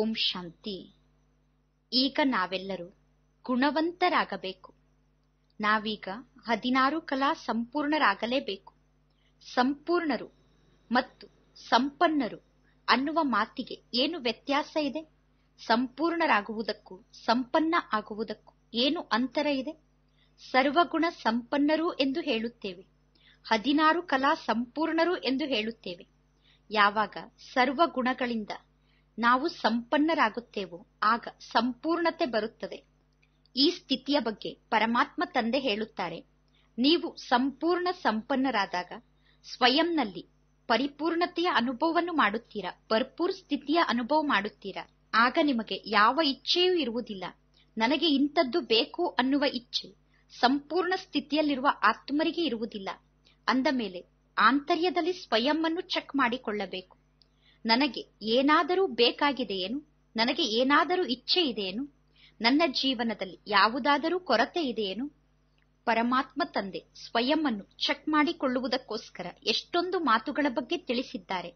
ಓಂ ಶಾಂತಿ ಈಗ ನಾವೆಲ್ಲರೂ ಗುಣವಂತರಾಗಬೇಕು ನಾವೀಗ ಹದಿನಾರು ಕಲಾ ಸಂಪೂರ್ಣರಾಗಲೇಬೇಕು ಸಂಪೂರ್ಣರು ಮತ್ತು ಸಂಪನ್ನರು ಅನ್ನುವ ಮಾತಿಗೆ ಏನು ವ್ಯತ್ಯಾಸ ಇದೆ ಸಂಪೂರ್ಣರಾಗುವುದಕ್ಕೂ ಸಂಪನ್ನ ಆಗುವುದಕ್ಕೂ ಏನು ಅಂತರ ಇದೆ ಸರ್ವಗುಣ ಸಂಪನ್ನರು ಎಂದು ಹೇಳುತ್ತೇವೆ ಹದಿನಾರು ಕಲಾ ಸಂಪೂರ್ಣರು ಎಂದು ಹೇಳುತ್ತೇವೆ ಯಾವಾಗ ಸರ್ವಗುಣಗಳಿಂದ ನಾವು ಸಂಪನ್ನರಾಗುತ್ತೇವೋ ಆಗ ಸಂಪೂರ್ಣತೆ ಬರುತ್ತದೆ ಈ ಸ್ಥಿತಿಯ ಬಗ್ಗೆ ಪರಮಾತ್ಮ ತಂದೆ ಹೇಳುತ್ತಾರೆ ನೀವು ಸಂಪೂರ್ಣ ಸಂಪನ್ನರಾದಾಗ ಸ್ವಯಂನಲ್ಲಿ ಪರಿಪೂರ್ಣತೆಯ ಅನುಭವವನ್ನು ಮಾಡುತ್ತೀರಾ ಭರ್ಪೂರ್ ಸ್ಥಿತಿಯ ಅನುಭವ ಮಾಡುತ್ತೀರಾ ಆಗ ನಿಮಗೆ ಯಾವ ಇಚ್ಛೆಯೂ ಇರುವುದಿಲ್ಲ ನನಗೆ ಇಂಥದ್ದು ಬೇಕು ಅನ್ನುವ ಇಚ್ಛೆ ಸಂಪೂರ್ಣ ಸ್ಥಿತಿಯಲ್ಲಿರುವ ಆತ್ಮರಿಗೆ ಇರುವುದಿಲ್ಲ ಅಂದ ಮೇಲೆ ಆಂತರ್ಯದಲ್ಲಿ ಸ್ವಯಂ ಅನ್ನು ಚೆಕ್ ಮಾಡಿಕೊಳ್ಳಬೇಕು ನನಗೆ ಏನಾದರೂ ಬೇಕಾಗಿದೆಯೇನು ನನಗೆ ಏನಾದರೂ ಇಚ್ಛೆ ಇದೆಯೇನು ನನ್ನ ಜೀವನದಲ್ಲಿ ಯಾವುದಾದರೂ ಕೊರತೆ ಇದೆಯೇನು ಪರಮಾತ್ಮ ತಂದೆ ಸ್ವಯಂ ಅನ್ನು ಚೆಕ್ ಮಾಡಿಕೊಳ್ಳುವುದಕ್ಕೋಸ್ಕರ ಎಷ್ಟೊಂದು ಮಾತುಗಳ ಬಗ್ಗೆ ತಿಳಿಸಿದ್ದಾರೆ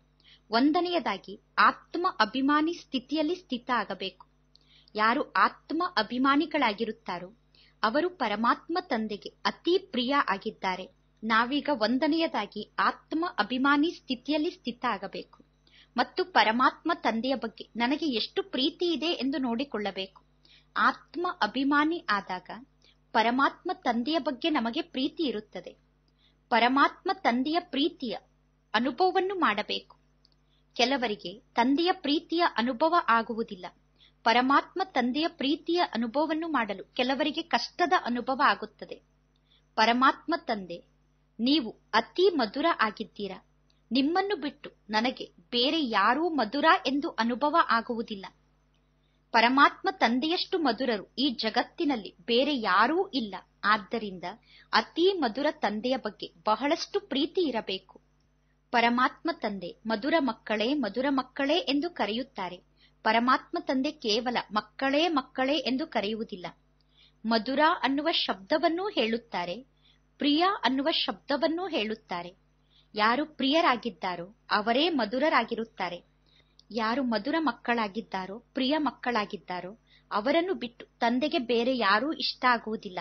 ಒಂದನೆಯದಾಗಿ ಆತ್ಮ ಅಭಿಮಾನಿ ಸ್ಥಿತಿಯಲ್ಲಿ ಸ್ಥಿತ ಆಗಬೇಕು ಯಾರು ಆತ್ಮ ಅಭಿಮಾನಿಗಳಾಗಿರುತ್ತಾರೋ ಅವರು ಪರಮಾತ್ಮ ತಂದೆಗೆ ಅತಿ ಪ್ರಿಯ ಆಗಿದ್ದಾರೆ ನಾವೀಗ ಒಂದನೆಯದಾಗಿ ಆತ್ಮ ಅಭಿಮಾನಿ ಸ್ಥಿತಿಯಲ್ಲಿ ಸ್ಥಿತ ಆಗಬೇಕು ಮತ್ತು ಪರಮಾತ್ಮ ತಂದೆಯ ಬಗ್ಗೆ ನನಗೆ ಎಷ್ಟು ಪ್ರೀತಿ ಇದೆ ಎಂದು ನೋಡಿಕೊಳ್ಳಬೇಕು ಆತ್ಮ ಅಭಿಮಾನಿ ಆದಾಗ ಪರಮಾತ್ಮ ತಂದೆಯ ಬಗ್ಗೆ ನಮಗೆ ಪ್ರೀತಿ ಇರುತ್ತದೆ ಪರಮಾತ್ಮ ತಂದೆಯ ಪ್ರೀತಿಯ ಅನುಭವವನ್ನು ಮಾಡಬೇಕು ಕೆಲವರಿಗೆ ತಂದೆಯ ಪ್ರೀತಿಯ ಅನುಭವ ಆಗುವುದಿಲ್ಲ ಪರಮಾತ್ಮ ತಂದೆಯ ಪ್ರೀತಿಯ ಅನುಭವವನ್ನು ಮಾಡಲು ಕೆಲವರಿಗೆ ಕಷ್ಟದ ಅನುಭವ ಆಗುತ್ತದೆ ಪರಮಾತ್ಮ ತಂದೆ ನೀವು ಅತಿ ಮಧುರ ಆಗಿದ್ದೀರಾ ನಿಮ್ಮನ್ನು ಬಿಟ್ಟು ನನಗೆ ಬೇರೆ ಯಾರೂ ಮಧುರ ಎಂದು ಅನುಭವ ಆಗುವುದಿಲ್ಲ ಪರಮಾತ್ಮ ತಂದೆಯಷ್ಟು ಮಧುರರು ಈ ಜಗತ್ತಿನಲ್ಲಿ ಬೇರೆ ಯಾರೂ ಇಲ್ಲ ಆದ್ದರಿಂದ ಅತಿ ಮಧುರ ತಂದೆಯ ಬಗ್ಗೆ ಬಹಳಷ್ಟು ಪ್ರೀತಿ ಇರಬೇಕು ಪರಮಾತ್ಮ ತಂದೆ ಮಧುರ ಮಕ್ಕಳೇ ಮಧುರ ಮಕ್ಕಳೇ ಎಂದು ಕರೆಯುತ್ತಾರೆ ಪರಮಾತ್ಮ ತಂದೆ ಕೇವಲ ಮಕ್ಕಳೇ ಮಕ್ಕಳೇ ಎಂದು ಕರೆಯುವುದಿಲ್ಲ ಮಧುರ ಅನ್ನುವ ಶಬ್ದವನ್ನೂ ಹೇಳುತ್ತಾರೆ ಪ್ರಿಯ ಅನ್ನುವ ಶಬ್ದವನ್ನೂ ಹೇಳುತ್ತಾರೆ ಯಾರು ಪ್ರಿಯರಾಗಿದ್ದಾರೋ ಅವರೇ ಮಧುರರಾಗಿರುತ್ತಾರೆ ಯಾರು ಮಧುರ ಮಕ್ಕಳಾಗಿದ್ದಾರೋ ಪ್ರಿಯ ಮಕ್ಕಳಾಗಿದ್ದಾರೋ ಅವರನ್ನು ಬಿಟ್ಟು ತಂದೆಗೆ ಬೇರೆ ಯಾರೂ ಇಷ್ಟ ಆಗುವುದಿಲ್ಲ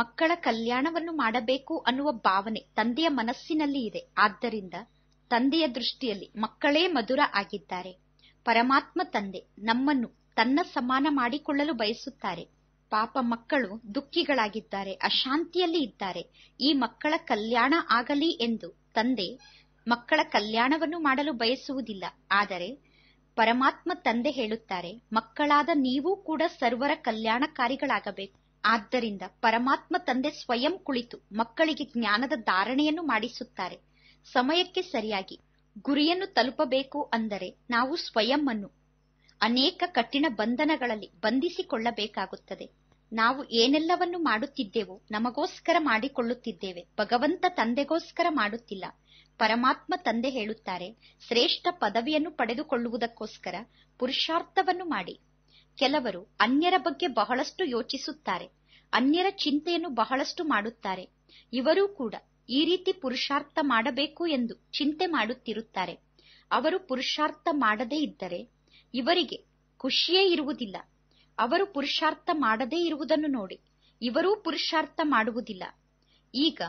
ಮಕ್ಕಳ ಕಲ್ಯಾಣವನ್ನು ಮಾಡಬೇಕು ಅನ್ನುವ ಭಾವನೆ ತಂದೆಯ ಮನಸ್ಸಿನಲ್ಲಿ ಇದೆ ಆದ್ದರಿಂದ ತಂದೆಯ ದೃಷ್ಟಿಯಲ್ಲಿ ಮಕ್ಕಳೇ ಮಧುರ ಆಗಿದ್ದಾರೆ ಪರಮಾತ್ಮ ತಂದೆ ನಮ್ಮನ್ನು ತನ್ನ ಸಮಾನ ಮಾಡಿಕೊಳ್ಳಲು ಬಯಸುತ್ತಾರೆ ಪಾಪ ಮಕ್ಕಳು ದುಃಖಿಗಳಾಗಿದ್ದಾರೆ ಅಶಾಂತಿಯಲ್ಲಿ ಇದ್ದಾರೆ ಈ ಮಕ್ಕಳ ಕಲ್ಯಾಣ ಆಗಲಿ ಎಂದು ತಂದೆ ಮಕ್ಕಳ ಕಲ್ಯಾಣವನ್ನು ಮಾಡಲು ಬಯಸುವುದಿಲ್ಲ ಆದರೆ ಪರಮಾತ್ಮ ತಂದೆ ಹೇಳುತ್ತಾರೆ ಮಕ್ಕಳಾದ ನೀವು ಕೂಡ ಸರ್ವರ ಕಲ್ಯಾಣಕಾರಿಗಳಾಗಬೇಕು ಆದ್ದರಿಂದ ಪರಮಾತ್ಮ ತಂದೆ ಸ್ವಯಂ ಕುಳಿತು ಮಕ್ಕಳಿಗೆ ಜ್ಞಾನದ ಧಾರಣೆಯನ್ನು ಮಾಡಿಸುತ್ತಾರೆ ಸಮಯಕ್ಕೆ ಸರಿಯಾಗಿ ಗುರಿಯನ್ನು ತಲುಪಬೇಕು ಅಂದರೆ ನಾವು ಸ್ವಯಂ ಅನ್ನು ಅನೇಕ ಕಠಿಣ ಬಂಧನಗಳಲ್ಲಿ ಬಂಧಿಸಿಕೊಳ್ಳಬೇಕಾಗುತ್ತದೆ ನಾವು ಏನೆಲ್ಲವನ್ನು ಮಾಡುತ್ತಿದ್ದೇವೋ ನಮಗೋಸ್ಕರ ಮಾಡಿಕೊಳ್ಳುತ್ತಿದ್ದೇವೆ ಭಗವಂತ ತಂದೆಗೋಸ್ಕರ ಮಾಡುತ್ತಿಲ್ಲ ಪರಮಾತ್ಮ ತಂದೆ ಹೇಳುತ್ತಾರೆ ಶ್ರೇಷ್ಠ ಪದವಿಯನ್ನು ಪಡೆದುಕೊಳ್ಳುವುದಕ್ಕೋಸ್ಕರ ಪುರುಷಾರ್ಥವನ್ನು ಮಾಡಿ ಕೆಲವರು ಅನ್ಯರ ಬಗ್ಗೆ ಬಹಳಷ್ಟು ಯೋಚಿಸುತ್ತಾರೆ ಅನ್ಯರ ಚಿಂತೆಯನ್ನು ಬಹಳಷ್ಟು ಮಾಡುತ್ತಾರೆ ಇವರೂ ಕೂಡ ಈ ರೀತಿ ಪುರುಷಾರ್ಥ ಮಾಡಬೇಕು ಎಂದು ಚಿಂತೆ ಮಾಡುತ್ತಿರುತ್ತಾರೆ ಅವರು ಪುರುಷಾರ್ಥ ಮಾಡದೇ ಇದ್ದರೆ ಇವರಿಗೆ ಖುಷಿಯೇ ಇರುವುದಿಲ್ಲ ಅವರು ಪುರುಷಾರ್ಥ ಮಾಡದೇ ಇರುವುದನ್ನು ನೋಡಿ ಇವರೂ ಪುರುಷಾರ್ಥ ಮಾಡುವುದಿಲ್ಲ ಈಗ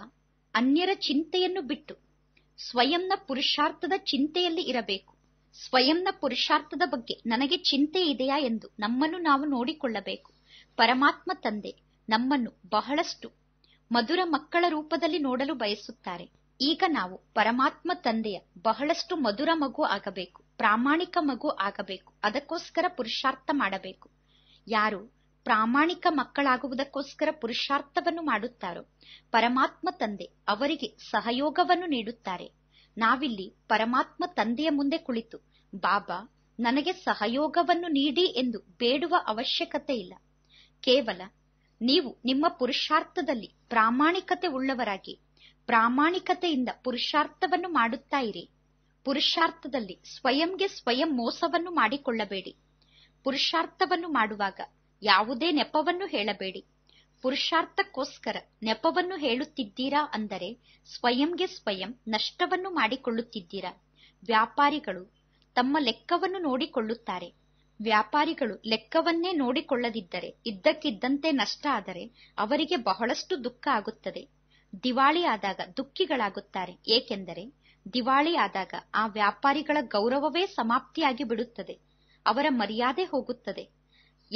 ಅನ್ಯರ ಚಿಂತೆಯನ್ನು ಬಿಟ್ಟು ಸ್ವಯಂನ ಪುರುಷಾರ್ಥದ ಚಿಂತೆಯಲ್ಲಿ ಇರಬೇಕು ಸ್ವಯಂನ ಪುರುಷಾರ್ಥದ ಬಗ್ಗೆ ನನಗೆ ಚಿಂತೆ ಇದೆಯಾ ಎಂದು ನಮ್ಮನ್ನು ನಾವು ನೋಡಿಕೊಳ್ಳಬೇಕು ಪರಮಾತ್ಮ ತಂದೆ ನಮ್ಮನ್ನು ಬಹಳಷ್ಟು ಮಧುರ ಮಕ್ಕಳ ರೂಪದಲ್ಲಿ ನೋಡಲು ಬಯಸುತ್ತಾರೆ ಈಗ ನಾವು ಪರಮಾತ್ಮ ತಂದೆಯ ಬಹಳಷ್ಟು ಮಧುರ ಮಗು ಆಗಬೇಕು ಪ್ರಾಮಾಣಿಕ ಮಗು ಆಗಬೇಕು ಅದಕ್ಕೋಸ್ಕರ ಪುರುಷಾರ್ಥ ಮಾಡಬೇಕು ಯಾರು ಪ್ರಾಮಾಣಿಕ ಮಕ್ಕಳಾಗುವುದಕ್ಕೋಸ್ಕರ ಪುರುಷಾರ್ಥವನ್ನು ಮಾಡುತ್ತಾರೋ ಪರಮಾತ್ಮ ತಂದೆ ಅವರಿಗೆ ಸಹಯೋಗವನ್ನು ನೀಡುತ್ತಾರೆ ನಾವಿಲ್ಲಿ ಪರಮಾತ್ಮ ತಂದೆಯ ಮುಂದೆ ಕುಳಿತು ಬಾಬಾ ನನಗೆ ಸಹಯೋಗವನ್ನು ನೀಡಿ ಎಂದು ಬೇಡುವ ಅವಶ್ಯಕತೆ ಇಲ್ಲ ಕೇವಲ ನೀವು ನಿಮ್ಮ ಪುರುಷಾರ್ಥದಲ್ಲಿ ಪ್ರಾಮಾಣಿಕತೆ ಉಳ್ಳವರಾಗಿ ಪ್ರಾಮಾಣಿಕತೆಯಿಂದ ಪುರುಷಾರ್ಥವನ್ನು ಮಾಡುತ್ತಾ ಇರಿ ಪುರುಷಾರ್ಥದಲ್ಲಿ ಸ್ವಯಂಗೆ ಸ್ವಯಂ ಮೋಸವನ್ನು ಮಾಡಿಕೊಳ್ಳಬೇಡಿ ಪುರುಷಾರ್ಥವನ್ನು ಮಾಡುವಾಗ ಯಾವುದೇ ನೆಪವನ್ನು ಹೇಳಬೇಡಿ ಪುರುಷಾರ್ಥಕ್ಕೋಸ್ಕರ ನೆಪವನ್ನು ಹೇಳುತ್ತಿದ್ದೀರಾ ಅಂದರೆ ಸ್ವಯಂಗೆ ಸ್ವಯಂ ನಷ್ಟವನ್ನು ಮಾಡಿಕೊಳ್ಳುತ್ತಿದ್ದೀರಾ ವ್ಯಾಪಾರಿಗಳು ತಮ್ಮ ಲೆಕ್ಕವನ್ನು ನೋಡಿಕೊಳ್ಳುತ್ತಾರೆ ವ್ಯಾಪಾರಿಗಳು ಲೆಕ್ಕವನ್ನೇ ನೋಡಿಕೊಳ್ಳದಿದ್ದರೆ ಇದ್ದಕ್ಕಿದ್ದಂತೆ ನಷ್ಟ ಆದರೆ ಅವರಿಗೆ ಬಹಳಷ್ಟು ದುಃಖ ಆಗುತ್ತದೆ ದಿವಾಳಿ ಆದಾಗ ದುಃಖಿಗಳಾಗುತ್ತಾರೆ ಏಕೆಂದರೆ ದಿವಾಳಿ ಆದಾಗ ಆ ವ್ಯಾಪಾರಿಗಳ ಗೌರವವೇ ಸಮಾಪ್ತಿಯಾಗಿ ಬಿಡುತ್ತದೆ ಅವರ ಮರ್ಯಾದೆ ಹೋಗುತ್ತದೆ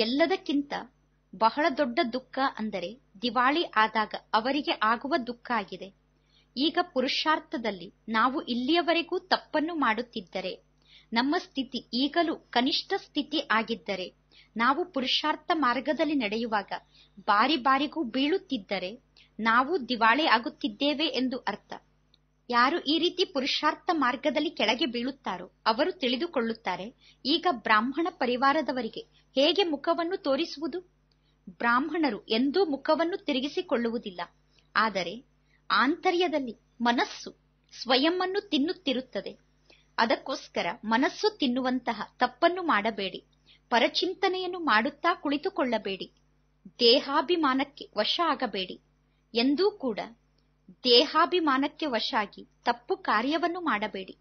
ಎಲ್ಲದಕ್ಕಿಂತ ಬಹಳ ದೊಡ್ಡ ದುಃಖ ಅಂದರೆ ದಿವಾಳಿ ಆದಾಗ ಅವರಿಗೆ ಆಗುವ ದುಃಖ ಆಗಿದೆ ಈಗ ಪುರುಷಾರ್ಥದಲ್ಲಿ ನಾವು ಇಲ್ಲಿಯವರೆಗೂ ತಪ್ಪನ್ನು ಮಾಡುತ್ತಿದ್ದರೆ ನಮ್ಮ ಸ್ಥಿತಿ ಈಗಲೂ ಕನಿಷ್ಠ ಸ್ಥಿತಿ ಆಗಿದ್ದರೆ ನಾವು ಪುರುಷಾರ್ಥ ಮಾರ್ಗದಲ್ಲಿ ನಡೆಯುವಾಗ ಬಾರಿ ಬಾರಿಗೂ ಬೀಳುತ್ತಿದ್ದರೆ ನಾವು ದಿವಾಳಿ ಆಗುತ್ತಿದ್ದೇವೆ ಎಂದು ಅರ್ಥ ಯಾರು ಈ ರೀತಿ ಪುರುಷಾರ್ಥ ಮಾರ್ಗದಲ್ಲಿ ಕೆಳಗೆ ಬೀಳುತ್ತಾರೋ ಅವರು ತಿಳಿದುಕೊಳ್ಳುತ್ತಾರೆ ಈಗ ಬ್ರಾಹ್ಮಣ ಪರಿವಾರದವರಿಗೆ ಹೇಗೆ ಮುಖವನ್ನು ತೋರಿಸುವುದು ಬ್ರಾಹ್ಮಣರು ಎಂದೂ ಮುಖವನ್ನು ತಿರುಗಿಸಿಕೊಳ್ಳುವುದಿಲ್ಲ ಆದರೆ ಆಂತರ್ಯದಲ್ಲಿ ಮನಸ್ಸು ಸ್ವಯಂ ತಿನ್ನುತ್ತಿರುತ್ತದೆ ಅದಕ್ಕೋಸ್ಕರ ಮನಸ್ಸು ತಿನ್ನುವಂತಹ ತಪ್ಪನ್ನು ಮಾಡಬೇಡಿ ಪರಚಿಂತನೆಯನ್ನು ಮಾಡುತ್ತಾ ಕುಳಿತುಕೊಳ್ಳಬೇಡಿ ದೇಹಾಭಿಮಾನಕ್ಕೆ ವಶ ಆಗಬೇಡಿ ಎಂದೂ ಕೂಡ ದೇಹಾಭಿಮಾನಕ್ಕೆ ವಶಾಗಿ ತಪ್ಪು ಕಾರ್ಯವನ್ನು ಮಾಡಬೇಡಿ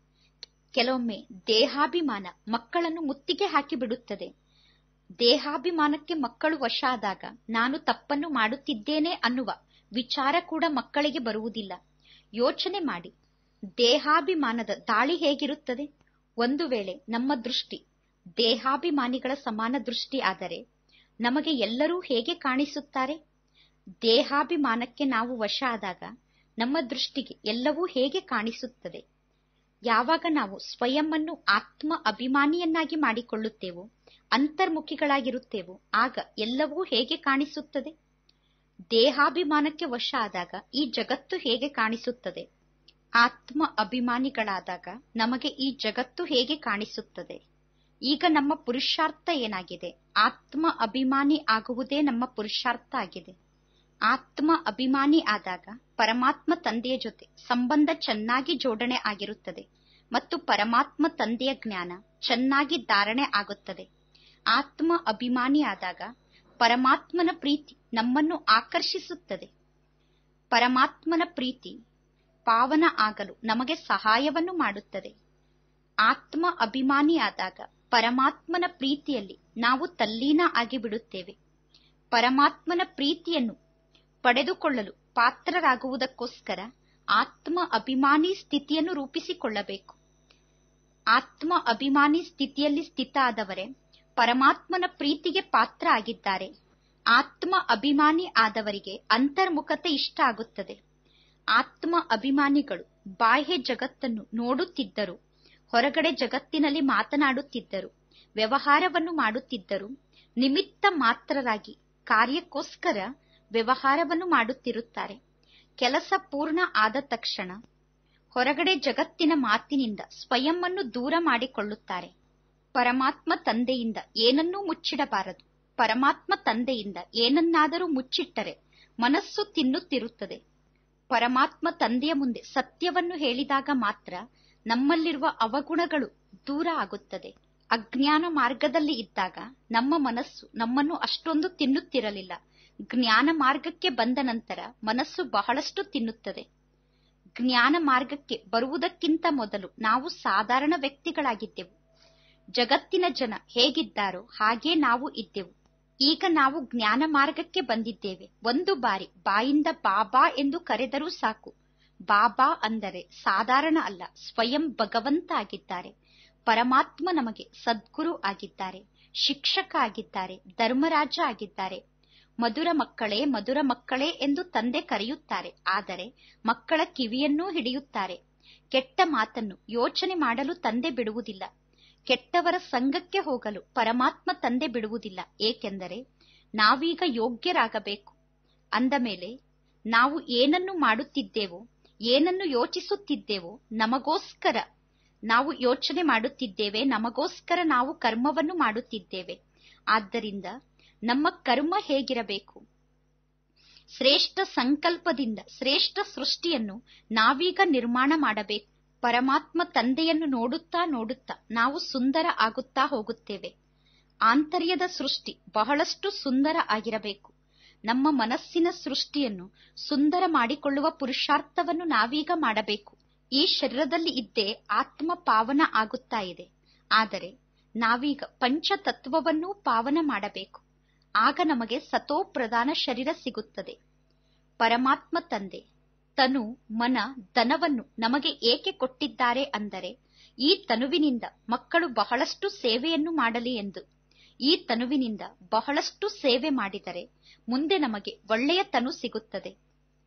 ಕೆಲವೊಮ್ಮೆ ದೇಹಾಭಿಮಾನ ಮಕ್ಕಳನ್ನು ಮುತ್ತಿಗೆ ಹಾಕಿ ಬಿಡುತ್ತದೆ ದೇಹಾಭಿಮಾನಕ್ಕೆ ಮಕ್ಕಳು ವಶ ಆದಾಗ ನಾನು ತಪ್ಪನ್ನು ಮಾಡುತ್ತಿದ್ದೇನೆ ಅನ್ನುವ ವಿಚಾರ ಕೂಡ ಮಕ್ಕಳಿಗೆ ಬರುವುದಿಲ್ಲ ಯೋಚನೆ ಮಾಡಿ ದೇಹಾಭಿಮಾನದ ದಾಳಿ ಹೇಗಿರುತ್ತದೆ ಒಂದು ವೇಳೆ ನಮ್ಮ ದೃಷ್ಟಿ ದೇಹಾಭಿಮಾನಿಗಳ ಸಮಾನ ದೃಷ್ಟಿ ಆದರೆ ನಮಗೆ ಎಲ್ಲರೂ ಹೇಗೆ ಕಾಣಿಸುತ್ತಾರೆ ದೇಹಾಭಿಮಾನಕ್ಕೆ ನಾವು ವಶ ಆದಾಗ ನಮ್ಮ ದೃಷ್ಟಿಗೆ ಎಲ್ಲವೂ ಹೇಗೆ ಕಾಣಿಸುತ್ತದೆ ಯಾವಾಗ ನಾವು ಅನ್ನು ಆತ್ಮ ಅಭಿಮಾನಿಯನ್ನಾಗಿ ಮಾಡಿಕೊಳ್ಳುತ್ತೇವೋ ಅಂತರ್ಮುಖಿಗಳಾಗಿರುತ್ತೇವೋ ಆಗ ಎಲ್ಲವೂ ಹೇಗೆ ಕಾಣಿಸುತ್ತದೆ ದೇಹಾಭಿಮಾನಕ್ಕೆ ವಶ ಆದಾಗ ಈ ಜಗತ್ತು ಹೇಗೆ ಕಾಣಿಸುತ್ತದೆ ಆತ್ಮ ಅಭಿಮಾನಿಗಳಾದಾಗ ನಮಗೆ ಈ ಜಗತ್ತು ಹೇಗೆ ಕಾಣಿಸುತ್ತದೆ ಈಗ ನಮ್ಮ ಪುರುಷಾರ್ಥ ಏನಾಗಿದೆ ಆತ್ಮ ಅಭಿಮಾನಿ ಆಗುವುದೇ ನಮ್ಮ ಪುರುಷಾರ್ಥ ಆಗಿದೆ ಆತ್ಮ ಅಭಿಮಾನಿ ಆದಾಗ ಪರಮಾತ್ಮ ತಂದೆಯ ಜೊತೆ ಸಂಬಂಧ ಚೆನ್ನಾಗಿ ಜೋಡಣೆ ಆಗಿರುತ್ತದೆ ಮತ್ತು ಪರಮಾತ್ಮ ತಂದೆಯ ಜ್ಞಾನ ಚೆನ್ನಾಗಿ ಧಾರಣೆ ಆಗುತ್ತದೆ ಆತ್ಮ ಅಭಿಮಾನಿಯಾದಾಗ ಪರಮಾತ್ಮನ ಪ್ರೀತಿ ನಮ್ಮನ್ನು ಆಕರ್ಷಿಸುತ್ತದೆ ಪರಮಾತ್ಮನ ಪ್ರೀತಿ ಪಾವನ ಆಗಲು ನಮಗೆ ಸಹಾಯವನ್ನು ಮಾಡುತ್ತದೆ ಆತ್ಮ ಅಭಿಮಾನಿಯಾದಾಗ ಪರಮಾತ್ಮನ ಪ್ರೀತಿಯಲ್ಲಿ ನಾವು ತಲ್ಲೀನ ಆಗಿಬಿಡುತ್ತೇವೆ ಪರಮಾತ್ಮನ ಪ್ರೀತಿಯನ್ನು ಪಡೆದುಕೊಳ್ಳಲು ಪಾತ್ರರಾಗುವುದಕ್ಕೋಸ್ಕರ ಆತ್ಮ ಅಭಿಮಾನಿ ಸ್ಥಿತಿಯನ್ನು ರೂಪಿಸಿಕೊಳ್ಳಬೇಕು ಆತ್ಮ ಅಭಿಮಾನಿ ಸ್ಥಿತಿಯಲ್ಲಿ ಸ್ಥಿತ ಆದವರೇ ಪರಮಾತ್ಮನ ಪ್ರೀತಿಗೆ ಪಾತ್ರ ಆಗಿದ್ದಾರೆ ಆತ್ಮ ಅಭಿಮಾನಿ ಆದವರಿಗೆ ಅಂತರ್ಮುಖತೆ ಇಷ್ಟ ಆಗುತ್ತದೆ ಆತ್ಮ ಅಭಿಮಾನಿಗಳು ಬಾಹ್ಯ ಜಗತ್ತನ್ನು ನೋಡುತ್ತಿದ್ದರು ಹೊರಗಡೆ ಜಗತ್ತಿನಲ್ಲಿ ಮಾತನಾಡುತ್ತಿದ್ದರು ವ್ಯವಹಾರವನ್ನು ಮಾಡುತ್ತಿದ್ದರು ನಿಮಿತ್ತ ಮಾತ್ರರಾಗಿ ಕಾರ್ಯಕ್ಕೋಸ್ಕರ ವ್ಯವಹಾರವನ್ನು ಮಾಡುತ್ತಿರುತ್ತಾರೆ ಕೆಲಸ ಪೂರ್ಣ ಆದ ತಕ್ಷಣ ಹೊರಗಡೆ ಜಗತ್ತಿನ ಮಾತಿನಿಂದ ಸ್ವಯಂವನ್ನು ದೂರ ಮಾಡಿಕೊಳ್ಳುತ್ತಾರೆ ಪರಮಾತ್ಮ ತಂದೆಯಿಂದ ಏನನ್ನೂ ಮುಚ್ಚಿಡಬಾರದು ಪರಮಾತ್ಮ ತಂದೆಯಿಂದ ಏನನ್ನಾದರೂ ಮುಚ್ಚಿಟ್ಟರೆ ಮನಸ್ಸು ತಿನ್ನುತ್ತಿರುತ್ತದೆ ಪರಮಾತ್ಮ ತಂದೆಯ ಮುಂದೆ ಸತ್ಯವನ್ನು ಹೇಳಿದಾಗ ಮಾತ್ರ ನಮ್ಮಲ್ಲಿರುವ ಅವಗುಣಗಳು ದೂರ ಆಗುತ್ತದೆ ಅಜ್ಞಾನ ಮಾರ್ಗದಲ್ಲಿ ಇದ್ದಾಗ ನಮ್ಮ ಮನಸ್ಸು ನಮ್ಮನ್ನು ಅಷ್ಟೊಂದು ತಿನ್ನುತ್ತಿರಲಿಲ್ಲ ಜ್ಞಾನ ಮಾರ್ಗಕ್ಕೆ ಬಂದ ನಂತರ ಮನಸ್ಸು ಬಹಳಷ್ಟು ತಿನ್ನುತ್ತದೆ ಜ್ಞಾನ ಮಾರ್ಗಕ್ಕೆ ಬರುವುದಕ್ಕಿಂತ ಮೊದಲು ನಾವು ಸಾಧಾರಣ ವ್ಯಕ್ತಿಗಳಾಗಿದ್ದೆವು ಜಗತ್ತಿನ ಜನ ಹೇಗಿದ್ದಾರೋ ಹಾಗೆ ನಾವು ಇದ್ದೆವು ಈಗ ನಾವು ಜ್ಞಾನ ಮಾರ್ಗಕ್ಕೆ ಬಂದಿದ್ದೇವೆ ಒಂದು ಬಾರಿ ಬಾಯಿಂದ ಬಾಬಾ ಎಂದು ಕರೆದರೂ ಸಾಕು ಬಾಬಾ ಅಂದರೆ ಸಾಧಾರಣ ಅಲ್ಲ ಸ್ವಯಂ ಭಗವಂತ ಆಗಿದ್ದಾರೆ ಪರಮಾತ್ಮ ನಮಗೆ ಸದ್ಗುರು ಆಗಿದ್ದಾರೆ ಶಿಕ್ಷಕ ಆಗಿದ್ದಾರೆ ಧರ್ಮರಾಜ ಆಗಿದ್ದಾರೆ ಮಧುರ ಮಕ್ಕಳೇ ಮಧುರ ಮಕ್ಕಳೇ ಎಂದು ತಂದೆ ಕರೆಯುತ್ತಾರೆ ಆದರೆ ಮಕ್ಕಳ ಕಿವಿಯನ್ನೂ ಹಿಡಿಯುತ್ತಾರೆ ಕೆಟ್ಟ ಮಾತನ್ನು ಯೋಚನೆ ಮಾಡಲು ತಂದೆ ಬಿಡುವುದಿಲ್ಲ ಕೆಟ್ಟವರ ಸಂಘಕ್ಕೆ ಹೋಗಲು ಪರಮಾತ್ಮ ತಂದೆ ಬಿಡುವುದಿಲ್ಲ ಏಕೆಂದರೆ ನಾವೀಗ ಯೋಗ್ಯರಾಗಬೇಕು ಅಂದ ಮೇಲೆ ನಾವು ಏನನ್ನು ಮಾಡುತ್ತಿದ್ದೇವೋ ಏನನ್ನು ಯೋಚಿಸುತ್ತಿದ್ದೇವೋ ನಮಗೋಸ್ಕರ ನಾವು ಯೋಚನೆ ಮಾಡುತ್ತಿದ್ದೇವೆ ನಮಗೋಸ್ಕರ ನಾವು ಕರ್ಮವನ್ನು ಮಾಡುತ್ತಿದ್ದೇವೆ ಆದ್ದರಿಂದ ನಮ್ಮ ಕರ್ಮ ಹೇಗಿರಬೇಕು ಶ್ರೇಷ್ಠ ಸಂಕಲ್ಪದಿಂದ ಶ್ರೇಷ್ಠ ಸೃಷ್ಟಿಯನ್ನು ನಾವೀಗ ನಿರ್ಮಾಣ ಮಾಡಬೇಕು ಪರಮಾತ್ಮ ತಂದೆಯನ್ನು ನೋಡುತ್ತಾ ನೋಡುತ್ತಾ ನಾವು ಸುಂದರ ಆಗುತ್ತಾ ಹೋಗುತ್ತೇವೆ ಆಂತರ್ಯದ ಸೃಷ್ಟಿ ಬಹಳಷ್ಟು ಸುಂದರ ಆಗಿರಬೇಕು ನಮ್ಮ ಮನಸ್ಸಿನ ಸೃಷ್ಟಿಯನ್ನು ಸುಂದರ ಮಾಡಿಕೊಳ್ಳುವ ಪುರುಷಾರ್ಥವನ್ನು ನಾವೀಗ ಮಾಡಬೇಕು ಈ ಶರೀರದಲ್ಲಿ ಇದ್ದೇ ಆತ್ಮ ಪಾವನ ಆಗುತ್ತಾ ಇದೆ ಆದರೆ ನಾವೀಗ ಪಂಚತತ್ವವನ್ನೂ ಪಾವನ ಮಾಡಬೇಕು ಆಗ ನಮಗೆ ಸತೋಪ್ರಧಾನ ಶರೀರ ಸಿಗುತ್ತದೆ ಪರಮಾತ್ಮ ತಂದೆ ತನು ಮನ ಧನವನ್ನು ನಮಗೆ ಏಕೆ ಕೊಟ್ಟಿದ್ದಾರೆ ಅಂದರೆ ಈ ತನುವಿನಿಂದ ಮಕ್ಕಳು ಬಹಳಷ್ಟು ಸೇವೆಯನ್ನು ಮಾಡಲಿ ಎಂದು ಈ ತನುವಿನಿಂದ ಬಹಳಷ್ಟು ಸೇವೆ ಮಾಡಿದರೆ ಮುಂದೆ ನಮಗೆ ಒಳ್ಳೆಯ ತನು ಸಿಗುತ್ತದೆ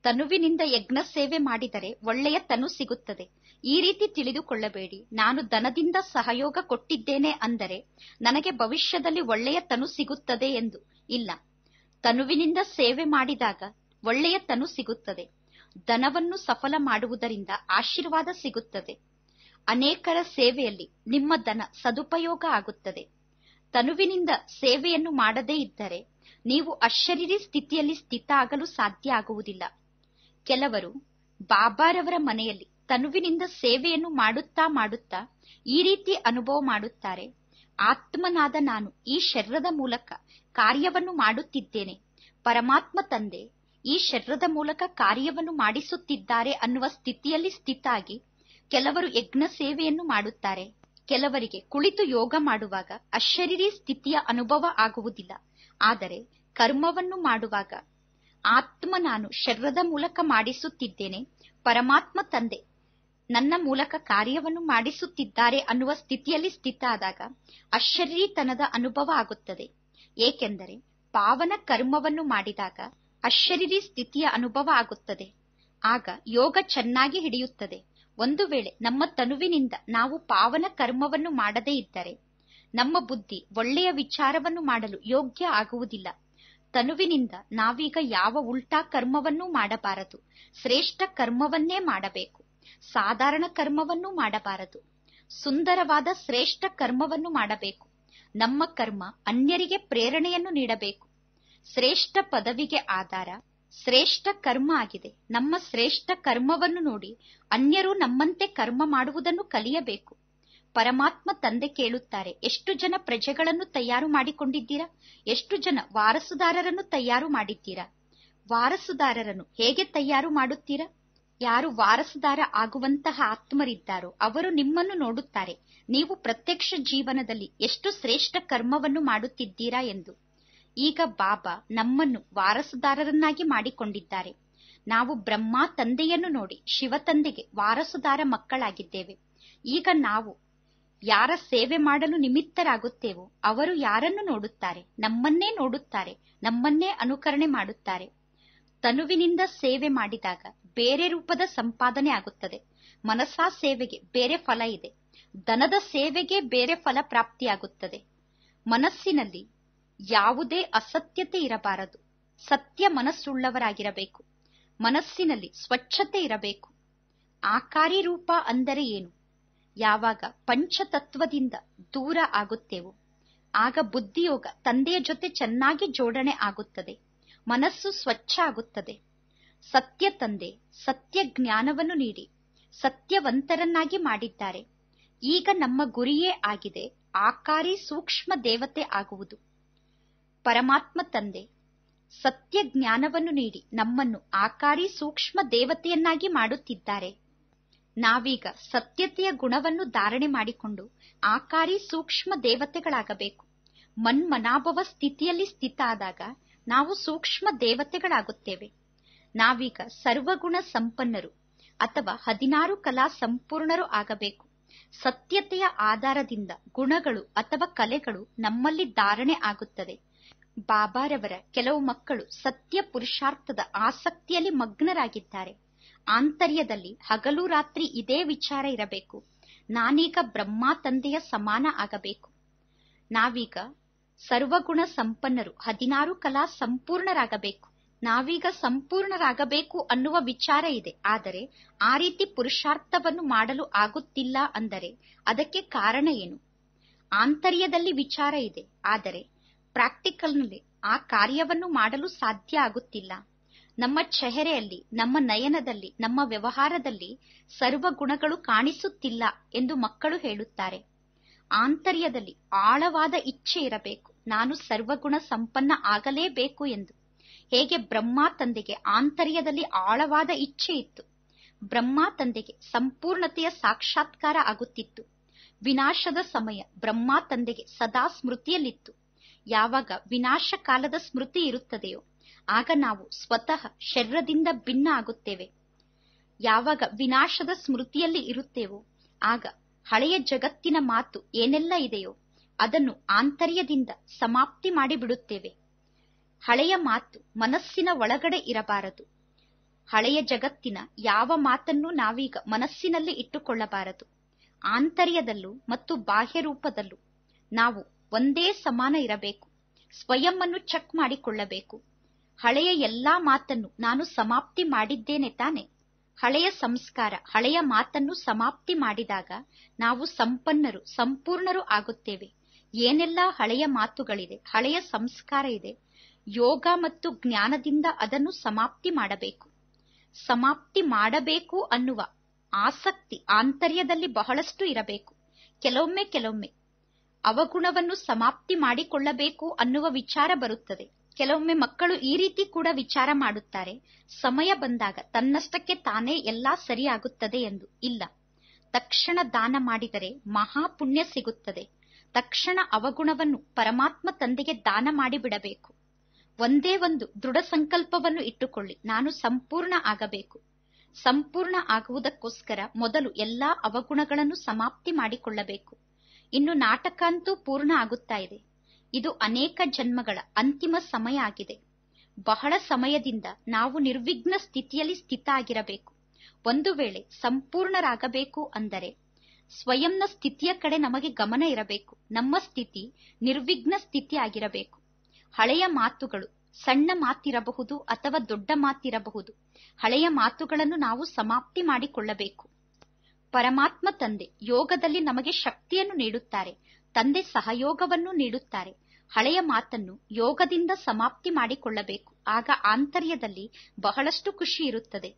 ತನುವಿನಿಂದ ಯಜ್ಞ ಸೇವೆ ಮಾಡಿದರೆ ಒಳ್ಳೆಯ ತನು ಸಿಗುತ್ತದೆ ಈ ರೀತಿ ತಿಳಿದುಕೊಳ್ಳಬೇಡಿ ನಾನು ದನದಿಂದ ಸಹಯೋಗ ಕೊಟ್ಟಿದ್ದೇನೆ ಅಂದರೆ ನನಗೆ ಭವಿಷ್ಯದಲ್ಲಿ ಒಳ್ಳೆಯ ತನು ಸಿಗುತ್ತದೆ ಎಂದು ಇಲ್ಲ ತನುವಿನಿಂದ ಸೇವೆ ಮಾಡಿದಾಗ ಒಳ್ಳೆಯ ತನು ಸಿಗುತ್ತದೆ ಧನವನ್ನು ಸಫಲ ಮಾಡುವುದರಿಂದ ಆಶೀರ್ವಾದ ಸಿಗುತ್ತದೆ ಅನೇಕರ ಸೇವೆಯಲ್ಲಿ ನಿಮ್ಮ ಧನ ಸದುಪಯೋಗ ಆಗುತ್ತದೆ ತನುವಿನಿಂದ ಸೇವೆಯನ್ನು ಮಾಡದೇ ಇದ್ದರೆ ನೀವು ಅಶರೀರಿ ಸ್ಥಿತಿಯಲ್ಲಿ ಸ್ಥಿತ ಆಗಲು ಸಾಧ್ಯ ಆಗುವುದಿಲ್ಲ ಕೆಲವರು ಬಾಬಾರವರ ಮನೆಯಲ್ಲಿ ತನುವಿನಿಂದ ಸೇವೆಯನ್ನು ಮಾಡುತ್ತಾ ಮಾಡುತ್ತಾ ಈ ರೀತಿ ಅನುಭವ ಮಾಡುತ್ತಾರೆ ಆತ್ಮನಾದ ನಾನು ಈ ಶರೀರದ ಮೂಲಕ ಕಾರ್ಯವನ್ನು ಮಾಡುತ್ತಿದ್ದೇನೆ ಪರಮಾತ್ಮ ತಂದೆ ಈ ಶರೀರದ ಮೂಲಕ ಕಾರ್ಯವನ್ನು ಮಾಡಿಸುತ್ತಿದ್ದಾರೆ ಅನ್ನುವ ಸ್ಥಿತಿಯಲ್ಲಿ ಸ್ಥಿತಾಗಿ ಕೆಲವರು ಯಜ್ಞ ಸೇವೆಯನ್ನು ಮಾಡುತ್ತಾರೆ ಕೆಲವರಿಗೆ ಕುಳಿತು ಯೋಗ ಮಾಡುವಾಗ ಅಶರೀರಿ ಸ್ಥಿತಿಯ ಅನುಭವ ಆಗುವುದಿಲ್ಲ ಆದರೆ ಕರ್ಮವನ್ನು ಮಾಡುವಾಗ ಆತ್ಮ ನಾನು ಶರೀರದ ಮೂಲಕ ಮಾಡಿಸುತ್ತಿದ್ದೇನೆ ಪರಮಾತ್ಮ ತಂದೆ ನನ್ನ ಮೂಲಕ ಕಾರ್ಯವನ್ನು ಮಾಡಿಸುತ್ತಿದ್ದಾರೆ ಅನ್ನುವ ಸ್ಥಿತಿಯಲ್ಲಿ ಸ್ಥಿತಾದಾಗ ಅಶರೀರಿತನದ ಅನುಭವ ಆಗುತ್ತದೆ ಏಕೆಂದರೆ ಪಾವನ ಕರ್ಮವನ್ನು ಮಾಡಿದಾಗ ಅಶರೀರಿ ಸ್ಥಿತಿಯ ಅನುಭವ ಆಗುತ್ತದೆ ಆಗ ಯೋಗ ಚೆನ್ನಾಗಿ ಹಿಡಿಯುತ್ತದೆ ಒಂದು ವೇಳೆ ನಮ್ಮ ತನುವಿನಿಂದ ನಾವು ಪಾವನ ಕರ್ಮವನ್ನು ಮಾಡದೇ ಇದ್ದರೆ ನಮ್ಮ ಬುದ್ಧಿ ಒಳ್ಳೆಯ ವಿಚಾರವನ್ನು ಮಾಡಲು ಯೋಗ್ಯ ಆಗುವುದಿಲ್ಲ ತನುವಿನಿಂದ ನಾವೀಗ ಯಾವ ಉಲ್ಟಾ ಕರ್ಮವನ್ನೂ ಮಾಡಬಾರದು ಶ್ರೇಷ್ಠ ಕರ್ಮವನ್ನೇ ಮಾಡಬೇಕು ಸಾಧಾರಣ ಕರ್ಮವನ್ನೂ ಮಾಡಬಾರದು ಸುಂದರವಾದ ಶ್ರೇಷ್ಠ ಕರ್ಮವನ್ನು ಮಾಡಬೇಕು ನಮ್ಮ ಕರ್ಮ ಅನ್ಯರಿಗೆ ಪ್ರೇರಣೆಯನ್ನು ನೀಡಬೇಕು ಶ್ರೇಷ್ಠ ಪದವಿಗೆ ಆಧಾರ ಶ್ರೇಷ್ಠ ಕರ್ಮ ಆಗಿದೆ ನಮ್ಮ ಶ್ರೇಷ್ಠ ಕರ್ಮವನ್ನು ನೋಡಿ ಅನ್ಯರು ನಮ್ಮಂತೆ ಕರ್ಮ ಮಾಡುವುದನ್ನು ಕಲಿಯಬೇಕು ಪರಮಾತ್ಮ ತಂದೆ ಕೇಳುತ್ತಾರೆ ಎಷ್ಟು ಜನ ಪ್ರಜೆಗಳನ್ನು ತಯಾರು ಮಾಡಿಕೊಂಡಿದ್ದೀರಾ ಎಷ್ಟು ಜನ ವಾರಸುದಾರರನ್ನು ತಯಾರು ಮಾಡಿದ್ದೀರಾ ವಾರಸುದಾರರನ್ನು ಹೇಗೆ ತಯಾರು ಮಾಡುತ್ತೀರಾ ಯಾರು ವಾರಸುದಾರ ಆಗುವಂತಹ ಆತ್ಮರಿದ್ದಾರೋ ಅವರು ನಿಮ್ಮನ್ನು ನೋಡುತ್ತಾರೆ ನೀವು ಪ್ರತ್ಯಕ್ಷ ಜೀವನದಲ್ಲಿ ಎಷ್ಟು ಶ್ರೇಷ್ಠ ಕರ್ಮವನ್ನು ಮಾಡುತ್ತಿದ್ದೀರಾ ಎಂದು ಈಗ ಬಾಬಾ ನಮ್ಮನ್ನು ವಾರಸುದಾರರನ್ನಾಗಿ ಮಾಡಿಕೊಂಡಿದ್ದಾರೆ ನಾವು ಬ್ರಹ್ಮ ತಂದೆಯನ್ನು ನೋಡಿ ಶಿವ ತಂದೆಗೆ ವಾರಸುದಾರ ಮಕ್ಕಳಾಗಿದ್ದೇವೆ ಈಗ ನಾವು ಯಾರ ಸೇವೆ ಮಾಡಲು ನಿಮಿತ್ತರಾಗುತ್ತೇವೋ ಅವರು ಯಾರನ್ನು ನೋಡುತ್ತಾರೆ ನಮ್ಮನ್ನೇ ನೋಡುತ್ತಾರೆ ನಮ್ಮನ್ನೇ ಅನುಕರಣೆ ಮಾಡುತ್ತಾರೆ ತನುವಿನಿಂದ ಸೇವೆ ಮಾಡಿದಾಗ ಬೇರೆ ರೂಪದ ಸಂಪಾದನೆ ಆಗುತ್ತದೆ ಮನಸ್ಸಾ ಸೇವೆಗೆ ಬೇರೆ ಫಲ ಇದೆ ಧನದ ಸೇವೆಗೆ ಬೇರೆ ಫಲ ಪ್ರಾಪ್ತಿಯಾಗುತ್ತದೆ ಮನಸ್ಸಿನಲ್ಲಿ ಯಾವುದೇ ಅಸತ್ಯತೆ ಇರಬಾರದು ಸತ್ಯ ಮನಸ್ಸುಳ್ಳವರಾಗಿರಬೇಕು ಮನಸ್ಸಿನಲ್ಲಿ ಸ್ವಚ್ಛತೆ ಇರಬೇಕು ಆಕಾರಿ ರೂಪ ಅಂದರೆ ಏನು ಯಾವಾಗ ಪಂಚತತ್ವದಿಂದ ದೂರ ಆಗುತ್ತೇವೋ ಆಗ ಬುದ್ಧಿಯೋಗ ತಂದೆಯ ಜೊತೆ ಚೆನ್ನಾಗಿ ಜೋಡಣೆ ಆಗುತ್ತದೆ ಮನಸ್ಸು ಸ್ವಚ್ಛ ಆಗುತ್ತದೆ ಸತ್ಯ ತಂದೆ ಸತ್ಯ ಜ್ಞಾನವನ್ನು ನೀಡಿ ಸತ್ಯವಂತರನ್ನಾಗಿ ಮಾಡಿದ್ದಾರೆ ಈಗ ನಮ್ಮ ಗುರಿಯೇ ಆಗಿದೆ ಆಕಾರಿ ಸೂಕ್ಷ್ಮ ದೇವತೆ ಆಗುವುದು ಪರಮಾತ್ಮ ತಂದೆ ಸತ್ಯ ಜ್ಞಾನವನ್ನು ನೀಡಿ ನಮ್ಮನ್ನು ಆಕಾರಿ ಸೂಕ್ಷ್ಮ ದೇವತೆಯನ್ನಾಗಿ ಮಾಡುತ್ತಿದ್ದಾರೆ ನಾವೀಗ ಸತ್ಯತೆಯ ಗುಣವನ್ನು ಧಾರಣೆ ಮಾಡಿಕೊಂಡು ಆಕಾರಿ ಸೂಕ್ಷ್ಮ ದೇವತೆಗಳಾಗಬೇಕು ಮನ್ಮನಾಭವ ಸ್ಥಿತಿಯಲ್ಲಿ ಸ್ಥಿತ ಆದಾಗ ನಾವು ಸೂಕ್ಷ್ಮ ದೇವತೆಗಳಾಗುತ್ತೇವೆ ನಾವೀಗ ಸರ್ವಗುಣ ಸಂಪನ್ನರು ಅಥವಾ ಹದಿನಾರು ಕಲಾ ಸಂಪೂರ್ಣರು ಆಗಬೇಕು ಸತ್ಯತೆಯ ಆಧಾರದಿಂದ ಗುಣಗಳು ಅಥವಾ ಕಲೆಗಳು ನಮ್ಮಲ್ಲಿ ಧಾರಣೆ ಆಗುತ್ತದೆ ಬಾಬಾರವರ ಕೆಲವು ಮಕ್ಕಳು ಸತ್ಯ ಪುರುಷಾರ್ಥದ ಆಸಕ್ತಿಯಲ್ಲಿ ಮಗ್ನರಾಗಿದ್ದಾರೆ ಆಂತರ್ಯದಲ್ಲಿ ಹಗಲು ರಾತ್ರಿ ಇದೇ ವಿಚಾರ ಇರಬೇಕು ನಾನೀಗ ಬ್ರಹ್ಮ ತಂದೆಯ ಸಮಾನ ಆಗಬೇಕು ನಾವೀಗ ಸರ್ವಗುಣ ಸಂಪನ್ನರು ಹದಿನಾರು ಕಲಾ ಸಂಪೂರ್ಣರಾಗಬೇಕು ನಾವೀಗ ಸಂಪೂರ್ಣರಾಗಬೇಕು ಅನ್ನುವ ವಿಚಾರ ಇದೆ ಆದರೆ ಆ ರೀತಿ ಪುರುಷಾರ್ಥವನ್ನು ಮಾಡಲು ಆಗುತ್ತಿಲ್ಲ ಅಂದರೆ ಅದಕ್ಕೆ ಕಾರಣ ಏನು ಆಂತರ್ಯದಲ್ಲಿ ವಿಚಾರ ಇದೆ ಆದರೆ ಪ್ರಾಕ್ಟಿಕಲ್ನಲ್ಲಿ ಆ ಕಾರ್ಯವನ್ನು ಮಾಡಲು ಸಾಧ್ಯ ಆಗುತ್ತಿಲ್ಲ ನಮ್ಮ ಚೆಹರೆಯಲ್ಲಿ ನಮ್ಮ ನಯನದಲ್ಲಿ ನಮ್ಮ ವ್ಯವಹಾರದಲ್ಲಿ ಸರ್ವ ಗುಣಗಳು ಕಾಣಿಸುತ್ತಿಲ್ಲ ಎಂದು ಮಕ್ಕಳು ಹೇಳುತ್ತಾರೆ ಆಂತರ್ಯದಲ್ಲಿ ಆಳವಾದ ಇಚ್ಛೆ ಇರಬೇಕು ನಾನು ಸರ್ವಗುಣ ಸಂಪನ್ನ ಆಗಲೇಬೇಕು ಎಂದು ಹೇಗೆ ಬ್ರಹ್ಮ ತಂದೆಗೆ ಆಂತರ್ಯದಲ್ಲಿ ಆಳವಾದ ಇಚ್ಛೆ ಇತ್ತು ಬ್ರಹ್ಮ ತಂದೆಗೆ ಸಂಪೂರ್ಣತೆಯ ಸಾಕ್ಷಾತ್ಕಾರ ಆಗುತ್ತಿತ್ತು ವಿನಾಶದ ಸಮಯ ಬ್ರಹ್ಮ ತಂದೆಗೆ ಸದಾ ಸ್ಮೃತಿಯಲ್ಲಿತ್ತು ಯಾವಾಗ ವಿನಾಶ ಕಾಲದ ಸ್ಮೃತಿ ಇರುತ್ತದೆಯೋ ಆಗ ನಾವು ಸ್ವತಃ ಶರೀರದಿಂದ ಭಿನ್ನ ಆಗುತ್ತೇವೆ ಯಾವಾಗ ವಿನಾಶದ ಸ್ಮೃತಿಯಲ್ಲಿ ಇರುತ್ತೇವೋ ಆಗ ಹಳೆಯ ಜಗತ್ತಿನ ಮಾತು ಏನೆಲ್ಲ ಇದೆಯೋ ಅದನ್ನು ಆಂತರ್ಯದಿಂದ ಸಮಾಪ್ತಿ ಮಾಡಿಬಿಡುತ್ತೇವೆ ಹಳೆಯ ಮಾತು ಮನಸ್ಸಿನ ಒಳಗಡೆ ಇರಬಾರದು ಹಳೆಯ ಜಗತ್ತಿನ ಯಾವ ಮಾತನ್ನು ನಾವೀಗ ಮನಸ್ಸಿನಲ್ಲಿ ಇಟ್ಟುಕೊಳ್ಳಬಾರದು ಆಂತರ್ಯದಲ್ಲೂ ಮತ್ತು ಬಾಹ್ಯ ರೂಪದಲ್ಲೂ ನಾವು ಒಂದೇ ಸಮಾನ ಇರಬೇಕು ಸ್ವಯಂ ಚೆಕ್ ಮಾಡಿಕೊಳ್ಳಬೇಕು ಹಳೆಯ ಎಲ್ಲಾ ಮಾತನ್ನು ನಾನು ಸಮಾಪ್ತಿ ಮಾಡಿದ್ದೇನೆ ತಾನೆ ಹಳೆಯ ಸಂಸ್ಕಾರ ಹಳೆಯ ಮಾತನ್ನು ಸಮಾಪ್ತಿ ಮಾಡಿದಾಗ ನಾವು ಸಂಪನ್ನರು ಸಂಪೂರ್ಣರು ಆಗುತ್ತೇವೆ ಏನೆಲ್ಲಾ ಹಳೆಯ ಮಾತುಗಳಿದೆ ಹಳೆಯ ಸಂಸ್ಕಾರ ಇದೆ ಯೋಗ ಮತ್ತು ಜ್ಞಾನದಿಂದ ಅದನ್ನು ಸಮಾಪ್ತಿ ಮಾಡಬೇಕು ಸಮಾಪ್ತಿ ಮಾಡಬೇಕು ಅನ್ನುವ ಆಸಕ್ತಿ ಆಂತರ್ಯದಲ್ಲಿ ಬಹಳಷ್ಟು ಇರಬೇಕು ಕೆಲವೊಮ್ಮೆ ಕೆಲವೊಮ್ಮೆ ಅವಗುಣವನ್ನು ಸಮಾಪ್ತಿ ಮಾಡಿಕೊಳ್ಳಬೇಕು ಅನ್ನುವ ವಿಚಾರ ಬರುತ್ತದೆ ಕೆಲವೊಮ್ಮೆ ಮಕ್ಕಳು ಈ ರೀತಿ ಕೂಡ ವಿಚಾರ ಮಾಡುತ್ತಾರೆ ಸಮಯ ಬಂದಾಗ ತನ್ನಷ್ಟಕ್ಕೆ ತಾನೇ ಎಲ್ಲಾ ಸರಿಯಾಗುತ್ತದೆ ಎಂದು ಇಲ್ಲ ತಕ್ಷಣ ದಾನ ಮಾಡಿದರೆ ಮಹಾಪುಣ್ಯ ಸಿಗುತ್ತದೆ ತಕ್ಷಣ ಅವಗುಣವನ್ನು ಪರಮಾತ್ಮ ತಂದೆಗೆ ದಾನ ಮಾಡಿಬಿಡಬೇಕು ಒಂದೇ ಒಂದು ದೃಢ ಸಂಕಲ್ಪವನ್ನು ಇಟ್ಟುಕೊಳ್ಳಿ ನಾನು ಸಂಪೂರ್ಣ ಆಗಬೇಕು ಸಂಪೂರ್ಣ ಆಗುವುದಕ್ಕೋಸ್ಕರ ಮೊದಲು ಎಲ್ಲಾ ಅವಗುಣಗಳನ್ನು ಸಮಾಪ್ತಿ ಮಾಡಿಕೊಳ್ಳಬೇಕು ಇನ್ನು ನಾಟಕ ಅಂತೂ ಪೂರ್ಣ ಆಗುತ್ತಾ ಇದೆ ಇದು ಅನೇಕ ಜನ್ಮಗಳ ಅಂತಿಮ ಸಮಯ ಆಗಿದೆ ಬಹಳ ಸಮಯದಿಂದ ನಾವು ನಿರ್ವಿಘ್ನ ಸ್ಥಿತಿಯಲ್ಲಿ ಸ್ಥಿತ ಆಗಿರಬೇಕು ಒಂದು ವೇಳೆ ಸಂಪೂರ್ಣರಾಗಬೇಕು ಅಂದರೆ ಸ್ವಯಂನ ಸ್ಥಿತಿಯ ಕಡೆ ನಮಗೆ ಗಮನ ಇರಬೇಕು ನಮ್ಮ ಸ್ಥಿತಿ ನಿರ್ವಿಘ್ನ ಸ್ಥಿತಿ ಆಗಿರಬೇಕು ಹಳೆಯ ಮಾತುಗಳು ಸಣ್ಣ ಮಾತಿರಬಹುದು ಅಥವಾ ದೊಡ್ಡ ಮಾತಿರಬಹುದು ಹಳೆಯ ಮಾತುಗಳನ್ನು ನಾವು ಸಮಾಪ್ತಿ ಮಾಡಿಕೊಳ್ಳಬೇಕು ಪರಮಾತ್ಮ ತಂದೆ ಯೋಗದಲ್ಲಿ ನಮಗೆ ಶಕ್ತಿಯನ್ನು ನೀಡುತ್ತಾರೆ ತಂದೆ ಸಹಯೋಗವನ್ನು ನೀಡುತ್ತಾರೆ ಹಳೆಯ ಮಾತನ್ನು ಯೋಗದಿಂದ ಸಮಾಪ್ತಿ ಮಾಡಿಕೊಳ್ಳಬೇಕು ಆಗ ಆಂತರ್ಯದಲ್ಲಿ ಬಹಳಷ್ಟು ಖುಷಿ ಇರುತ್ತದೆ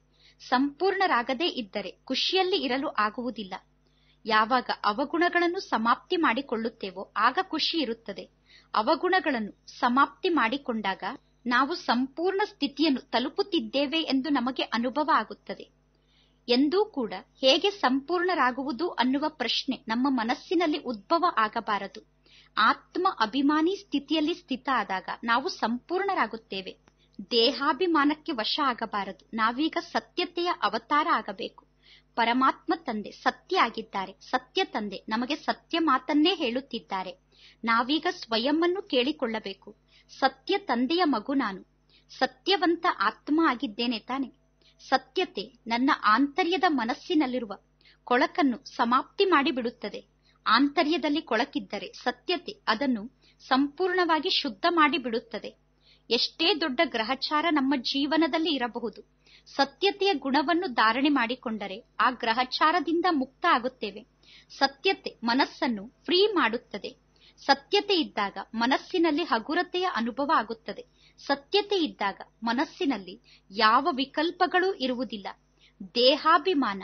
ಸಂಪೂರ್ಣರಾಗದೇ ಇದ್ದರೆ ಖುಷಿಯಲ್ಲಿ ಇರಲು ಆಗುವುದಿಲ್ಲ ಯಾವಾಗ ಅವಗುಣಗಳನ್ನು ಸಮಾಪ್ತಿ ಮಾಡಿಕೊಳ್ಳುತ್ತೇವೋ ಆಗ ಖುಷಿ ಇರುತ್ತದೆ ಅವಗುಣಗಳನ್ನು ಸಮಾಪ್ತಿ ಮಾಡಿಕೊಂಡಾಗ ನಾವು ಸಂಪೂರ್ಣ ಸ್ಥಿತಿಯನ್ನು ತಲುಪುತ್ತಿದ್ದೇವೆ ಎಂದು ನಮಗೆ ಅನುಭವ ಆಗುತ್ತದೆ ಎಂದೂ ಕೂಡ ಹೇಗೆ ಸಂಪೂರ್ಣರಾಗುವುದು ಅನ್ನುವ ಪ್ರಶ್ನೆ ನಮ್ಮ ಮನಸ್ಸಿನಲ್ಲಿ ಉದ್ಭವ ಆಗಬಾರದು ಆತ್ಮ ಅಭಿಮಾನಿ ಸ್ಥಿತಿಯಲ್ಲಿ ಸ್ಥಿತ ಆದಾಗ ನಾವು ಸಂಪೂರ್ಣರಾಗುತ್ತೇವೆ ದೇಹಾಭಿಮಾನಕ್ಕೆ ವಶ ಆಗಬಾರದು ನಾವೀಗ ಸತ್ಯತೆಯ ಅವತಾರ ಆಗಬೇಕು ಪರಮಾತ್ಮ ತಂದೆ ಸತ್ಯ ಆಗಿದ್ದಾರೆ ಸತ್ಯ ತಂದೆ ನಮಗೆ ಸತ್ಯ ಮಾತನ್ನೇ ಹೇಳುತ್ತಿದ್ದಾರೆ ನಾವೀಗ ಸ್ವಯಂನ್ನು ಕೇಳಿಕೊಳ್ಳಬೇಕು ಸತ್ಯ ತಂದೆಯ ಮಗು ನಾನು ಸತ್ಯವಂತ ಆತ್ಮ ಆಗಿದ್ದೇನೆ ತಾನೆ ಸತ್ಯತೆ ನನ್ನ ಆಂತರ್ಯದ ಮನಸ್ಸಿನಲ್ಲಿರುವ ಕೊಳಕನ್ನು ಸಮಾಪ್ತಿ ಮಾಡಿಬಿಡುತ್ತದೆ ಆಂತರ್ಯದಲ್ಲಿ ಕೊಳಕಿದ್ದರೆ ಸತ್ಯತೆ ಅದನ್ನು ಸಂಪೂರ್ಣವಾಗಿ ಶುದ್ಧ ಮಾಡಿಬಿಡುತ್ತದೆ ಎಷ್ಟೇ ದೊಡ್ಡ ಗ್ರಹಚಾರ ನಮ್ಮ ಜೀವನದಲ್ಲಿ ಇರಬಹುದು ಸತ್ಯತೆಯ ಗುಣವನ್ನು ಧಾರಣೆ ಮಾಡಿಕೊಂಡರೆ ಆ ಗ್ರಹಚಾರದಿಂದ ಮುಕ್ತ ಆಗುತ್ತೇವೆ ಸತ್ಯತೆ ಮನಸ್ಸನ್ನು ಫ್ರೀ ಮಾಡುತ್ತದೆ ಸತ್ಯತೆ ಇದ್ದಾಗ ಮನಸ್ಸಿನಲ್ಲಿ ಹಗುರತೆಯ ಅನುಭವ ಆಗುತ್ತದೆ ಸತ್ಯತೆ ಇದ್ದಾಗ ಮನಸ್ಸಿನಲ್ಲಿ ಯಾವ ವಿಕಲ್ಪಗಳೂ ಇರುವುದಿಲ್ಲ ದೇಹಾಭಿಮಾನ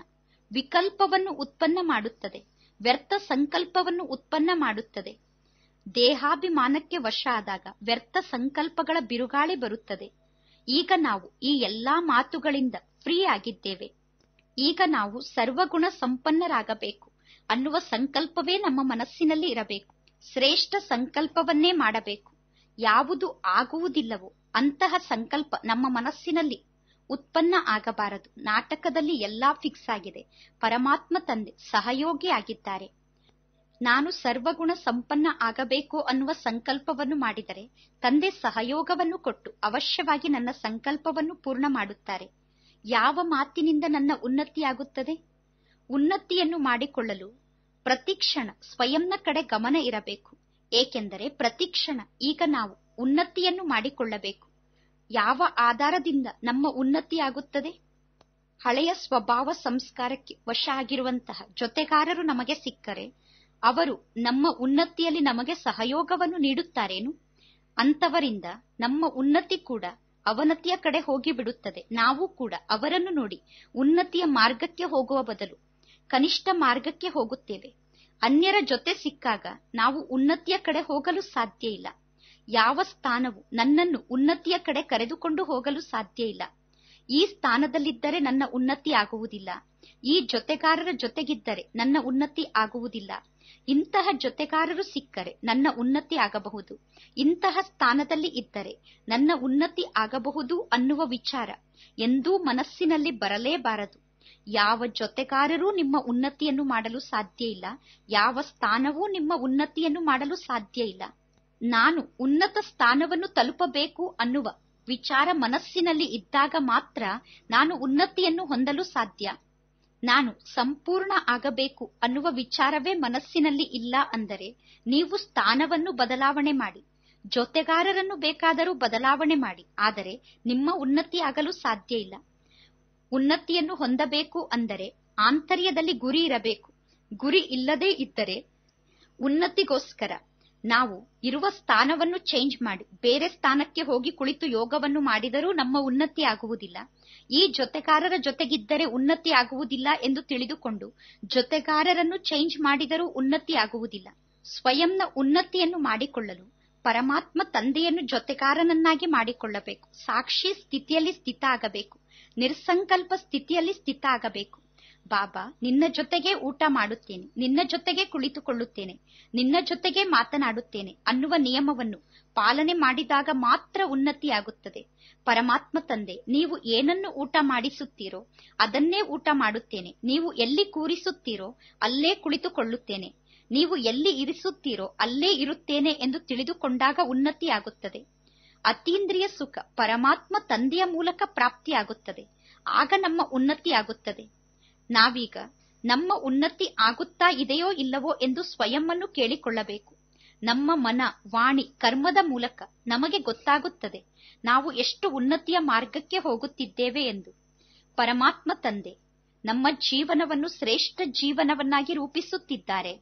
ವಿಕಲ್ಪವನ್ನು ಉತ್ಪನ್ನ ಮಾಡುತ್ತದೆ ವ್ಯರ್ಥ ಸಂಕಲ್ಪವನ್ನು ಉತ್ಪನ್ನ ಮಾಡುತ್ತದೆ ದೇಹಾಭಿಮಾನಕ್ಕೆ ವಶ ಆದಾಗ ವ್ಯರ್ಥ ಸಂಕಲ್ಪಗಳ ಬಿರುಗಾಳಿ ಬರುತ್ತದೆ ಈಗ ನಾವು ಈ ಎಲ್ಲಾ ಮಾತುಗಳಿಂದ ಫ್ರೀ ಆಗಿದ್ದೇವೆ ಈಗ ನಾವು ಸರ್ವಗುಣ ಸಂಪನ್ನರಾಗಬೇಕು ಅನ್ನುವ ಸಂಕಲ್ಪವೇ ನಮ್ಮ ಮನಸ್ಸಿನಲ್ಲಿ ಇರಬೇಕು ಶ್ರೇಷ್ಠ ಸಂಕಲ್ಪವನ್ನೇ ಮಾಡಬೇಕು ಯಾವುದು ಆಗುವುದಿಲ್ಲವೋ ಅಂತಹ ಸಂಕಲ್ಪ ನಮ್ಮ ಮನಸ್ಸಿನಲ್ಲಿ ಉತ್ಪನ್ನ ಆಗಬಾರದು ನಾಟಕದಲ್ಲಿ ಎಲ್ಲಾ ಫಿಕ್ಸ್ ಆಗಿದೆ ಪರಮಾತ್ಮ ತಂದೆ ಸಹಯೋಗಿ ಆಗಿದ್ದಾರೆ ನಾನು ಸರ್ವಗುಣ ಸಂಪನ್ನ ಆಗಬೇಕು ಅನ್ನುವ ಸಂಕಲ್ಪವನ್ನು ಮಾಡಿದರೆ ತಂದೆ ಸಹಯೋಗವನ್ನು ಕೊಟ್ಟು ಅವಶ್ಯವಾಗಿ ನನ್ನ ಸಂಕಲ್ಪವನ್ನು ಪೂರ್ಣ ಮಾಡುತ್ತಾರೆ ಯಾವ ಮಾತಿನಿಂದ ನನ್ನ ಉನ್ನತಿಯಾಗುತ್ತದೆ ಉನ್ನತಿಯನ್ನು ಮಾಡಿಕೊಳ್ಳಲು ಪ್ರತಿಕ್ಷಣ ಸ್ವಯಂನ ಕಡೆ ಗಮನ ಇರಬೇಕು ಏಕೆಂದರೆ ಪ್ರತಿಕ್ಷಣ ಈಗ ನಾವು ಉನ್ನತಿಯನ್ನು ಮಾಡಿಕೊಳ್ಳಬೇಕು ಯಾವ ಆಧಾರದಿಂದ ನಮ್ಮ ಉನ್ನತಿಯಾಗುತ್ತದೆ ಹಳೆಯ ಸ್ವಭಾವ ಸಂಸ್ಕಾರಕ್ಕೆ ವಶ ಆಗಿರುವಂತಹ ಜೊತೆಗಾರರು ನಮಗೆ ಸಿಕ್ಕರೆ ಅವರು ನಮ್ಮ ಉನ್ನತಿಯಲ್ಲಿ ನಮಗೆ ಸಹಯೋಗವನ್ನು ನೀಡುತ್ತಾರೇನು ಅಂತವರಿಂದ ನಮ್ಮ ಉನ್ನತಿ ಕೂಡ ಅವನತಿಯ ಕಡೆ ಹೋಗಿಬಿಡುತ್ತದೆ ನಾವು ಕೂಡ ಅವರನ್ನು ನೋಡಿ ಉನ್ನತಿಯ ಮಾರ್ಗಕ್ಕೆ ಹೋಗುವ ಬದಲು ಕನಿಷ್ಠ ಮಾರ್ಗಕ್ಕೆ ಹೋಗುತ್ತೇವೆ ಅನ್ಯರ ಜೊತೆ ಸಿಕ್ಕಾಗ ನಾವು ಉನ್ನತಿಯ ಕಡೆ ಹೋಗಲು ಸಾಧ್ಯ ಇಲ್ಲ ಯಾವ ಸ್ಥಾನವು ನನ್ನನ್ನು ಉನ್ನತಿಯ ಕಡೆ ಕರೆದುಕೊಂಡು ಹೋಗಲು ಸಾಧ್ಯ ಇಲ್ಲ ಈ ಸ್ಥಾನದಲ್ಲಿದ್ದರೆ ನನ್ನ ಉನ್ನತಿ ಆಗುವುದಿಲ್ಲ ಈ ಜೊತೆಗಾರರ ಜೊತೆಗಿದ್ದರೆ ನನ್ನ ಉನ್ನತಿ ಆಗುವುದಿಲ್ಲ ಇಂತಹ ಜೊತೆಗಾರರು ಸಿಕ್ಕರೆ ನನ್ನ ಉನ್ನತಿ ಆಗಬಹುದು ಇಂತಹ ಸ್ಥಾನದಲ್ಲಿ ಇದ್ದರೆ ನನ್ನ ಉನ್ನತಿ ಆಗಬಹುದು ಅನ್ನುವ ವಿಚಾರ ಎಂದೂ ಮನಸ್ಸಿನಲ್ಲಿ ಬರಲೇಬಾರದು ಯಾವ ಜೊತೆಗಾರರೂ ನಿಮ್ಮ ಉನ್ನತಿಯನ್ನು ಮಾಡಲು ಸಾಧ್ಯ ಇಲ್ಲ ಯಾವ ಸ್ಥಾನವೂ ನಿಮ್ಮ ಉನ್ನತಿಯನ್ನು ಮಾಡಲು ಸಾಧ್ಯ ಇಲ್ಲ ನಾನು ಉನ್ನತ ಸ್ಥಾನವನ್ನು ತಲುಪಬೇಕು ಅನ್ನುವ ವಿಚಾರ ಮನಸ್ಸಿನಲ್ಲಿ ಇದ್ದಾಗ ಮಾತ್ರ ನಾನು ಉನ್ನತಿಯನ್ನು ಹೊಂದಲು ಸಾಧ್ಯ ನಾನು ಸಂಪೂರ್ಣ ಆಗಬೇಕು ಅನ್ನುವ ವಿಚಾರವೇ ಮನಸ್ಸಿನಲ್ಲಿ ಇಲ್ಲ ಅಂದರೆ ನೀವು ಸ್ಥಾನವನ್ನು ಬದಲಾವಣೆ ಮಾಡಿ ಜೊತೆಗಾರರನ್ನು ಬೇಕಾದರೂ ಬದಲಾವಣೆ ಮಾಡಿ ಆದರೆ ನಿಮ್ಮ ಉನ್ನತಿಯಾಗಲು ಸಾಧ್ಯ ಇಲ್ಲ ಉನ್ನತಿಯನ್ನು ಹೊಂದಬೇಕು ಅಂದರೆ ಆಂತರ್ಯದಲ್ಲಿ ಗುರಿ ಇರಬೇಕು ಗುರಿ ಇಲ್ಲದೇ ಇದ್ದರೆ ಉನ್ನತಿಗೋಸ್ಕರ ನಾವು ಇರುವ ಸ್ಥಾನವನ್ನು ಚೇಂಜ್ ಮಾಡಿ ಬೇರೆ ಸ್ಥಾನಕ್ಕೆ ಹೋಗಿ ಕುಳಿತು ಯೋಗವನ್ನು ಮಾಡಿದರೂ ನಮ್ಮ ಉನ್ನತಿ ಆಗುವುದಿಲ್ಲ ಈ ಜೊತೆಗಾರರ ಜೊತೆಗಿದ್ದರೆ ಉನ್ನತಿ ಆಗುವುದಿಲ್ಲ ಎಂದು ತಿಳಿದುಕೊಂಡು ಜೊತೆಗಾರರನ್ನು ಚೇಂಜ್ ಮಾಡಿದರೂ ಉನ್ನತಿ ಆಗುವುದಿಲ್ಲ ಸ್ವಯಂನ ಉನ್ನತಿಯನ್ನು ಮಾಡಿಕೊಳ್ಳಲು ಪರಮಾತ್ಮ ತಂದೆಯನ್ನು ಜೊತೆಗಾರನನ್ನಾಗಿ ಮಾಡಿಕೊಳ್ಳಬೇಕು ಸಾಕ್ಷಿ ಸ್ಥಿತಿಯಲ್ಲಿ ಸ್ಥಿತ ಆಗಬೇಕು ನಿರ್ಸಂಕಲ್ಪ ಸ್ಥಿತಿಯಲ್ಲಿ ಸ್ಥಿತ ಆಗಬೇಕು ಬಾಬಾ ನಿನ್ನ ಜೊತೆಗೆ ಊಟ ಮಾಡುತ್ತೇನೆ ನಿನ್ನ ಜೊತೆಗೆ ಕುಳಿತುಕೊಳ್ಳುತ್ತೇನೆ ನಿನ್ನ ಜೊತೆಗೆ ಮಾತನಾಡುತ್ತೇನೆ ಅನ್ನುವ ನಿಯಮವನ್ನು ಪಾಲನೆ ಮಾಡಿದಾಗ ಮಾತ್ರ ಉನ್ನತಿಯಾಗುತ್ತದೆ ಪರಮಾತ್ಮ ತಂದೆ ನೀವು ಏನನ್ನು ಊಟ ಮಾಡಿಸುತ್ತೀರೋ ಅದನ್ನೇ ಊಟ ಮಾಡುತ್ತೇನೆ ನೀವು ಎಲ್ಲಿ ಕೂರಿಸುತ್ತೀರೋ ಅಲ್ಲೇ ಕುಳಿತುಕೊಳ್ಳುತ್ತೇನೆ ನೀವು ಎಲ್ಲಿ ಇರಿಸುತ್ತೀರೋ ಅಲ್ಲೇ ಇರುತ್ತೇನೆ ಎಂದು ತಿಳಿದುಕೊಂಡಾಗ ಉನ್ನತಿಯಾಗುತ್ತದೆ ಅತೀಂದ್ರಿಯ ಸುಖ ಪರಮಾತ್ಮ ತಂದೆಯ ಮೂಲಕ ಪ್ರಾಪ್ತಿಯಾಗುತ್ತದೆ ಆಗ ನಮ್ಮ ಉನ್ನತಿಯಾಗುತ್ತದೆ ನಾವೀಗ ನಮ್ಮ ಉನ್ನತಿ ಆಗುತ್ತಾ ಇದೆಯೋ ಇಲ್ಲವೋ ಎಂದು ಸ್ವಯಂನ್ನು ಕೇಳಿಕೊಳ್ಳಬೇಕು ನಮ್ಮ ಮನ ವಾಣಿ ಕರ್ಮದ ಮೂಲಕ ನಮಗೆ ಗೊತ್ತಾಗುತ್ತದೆ ನಾವು ಎಷ್ಟು ಉನ್ನತಿಯ ಮಾರ್ಗಕ್ಕೆ ಹೋಗುತ್ತಿದ್ದೇವೆ ಎಂದು ಪರಮಾತ್ಮ ತಂದೆ ನಮ್ಮ ಜೀವನವನ್ನು ಶ್ರೇಷ್ಠ ಜೀವನವನ್ನಾಗಿ ರೂಪಿಸುತ್ತಿದ್ದಾರೆ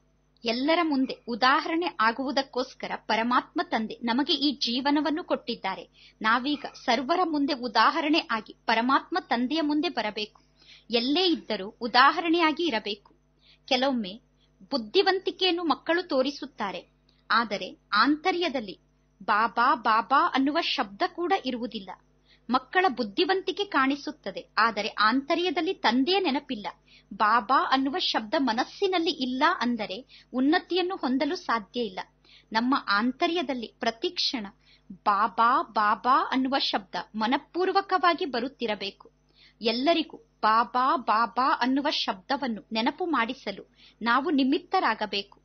ಎಲ್ಲರ ಮುಂದೆ ಉದಾಹರಣೆ ಆಗುವುದಕ್ಕೋಸ್ಕರ ಪರಮಾತ್ಮ ತಂದೆ ನಮಗೆ ಈ ಜೀವನವನ್ನು ಕೊಟ್ಟಿದ್ದಾರೆ ನಾವೀಗ ಸರ್ವರ ಮುಂದೆ ಉದಾಹರಣೆ ಆಗಿ ಪರಮಾತ್ಮ ತಂದೆಯ ಮುಂದೆ ಬರಬೇಕು ಎಲ್ಲೇ ಇದ್ದರೂ ಉದಾಹರಣೆಯಾಗಿ ಇರಬೇಕು ಕೆಲವೊಮ್ಮೆ ಬುದ್ಧಿವಂತಿಕೆಯನ್ನು ಮಕ್ಕಳು ತೋರಿಸುತ್ತಾರೆ ಆದರೆ ಆಂತರ್ಯದಲ್ಲಿ ಬಾಬಾ ಬಾಬಾ ಅನ್ನುವ ಶಬ್ದ ಕೂಡ ಇರುವುದಿಲ್ಲ ಮಕ್ಕಳ ಬುದ್ಧಿವಂತಿಕೆ ಕಾಣಿಸುತ್ತದೆ ಆದರೆ ಆಂತರ್ಯದಲ್ಲಿ ತಂದೆಯ ನೆನಪಿಲ್ಲ ಬಾಬಾ ಅನ್ನುವ ಶಬ್ದ ಮನಸ್ಸಿನಲ್ಲಿ ಇಲ್ಲ ಅಂದರೆ ಉನ್ನತಿಯನ್ನು ಹೊಂದಲು ಸಾಧ್ಯ ಇಲ್ಲ ನಮ್ಮ ಆಂತರ್ಯದಲ್ಲಿ ಪ್ರತಿಕ್ಷಣ ಬಾಬಾ ಬಾಬಾ ಅನ್ನುವ ಶಬ್ದ ಮನಪೂರ್ವಕವಾಗಿ ಬರುತ್ತಿರಬೇಕು ಎಲ್ಲರಿಗೂ ಬಾಬಾ ಬಾಬಾ ಅನ್ನುವ ಶಬ್ದವನ್ನು ನೆನಪು ಮಾಡಿಸಲು ನಾವು ನಿಮಿತ್ತರಾಗಬೇಕು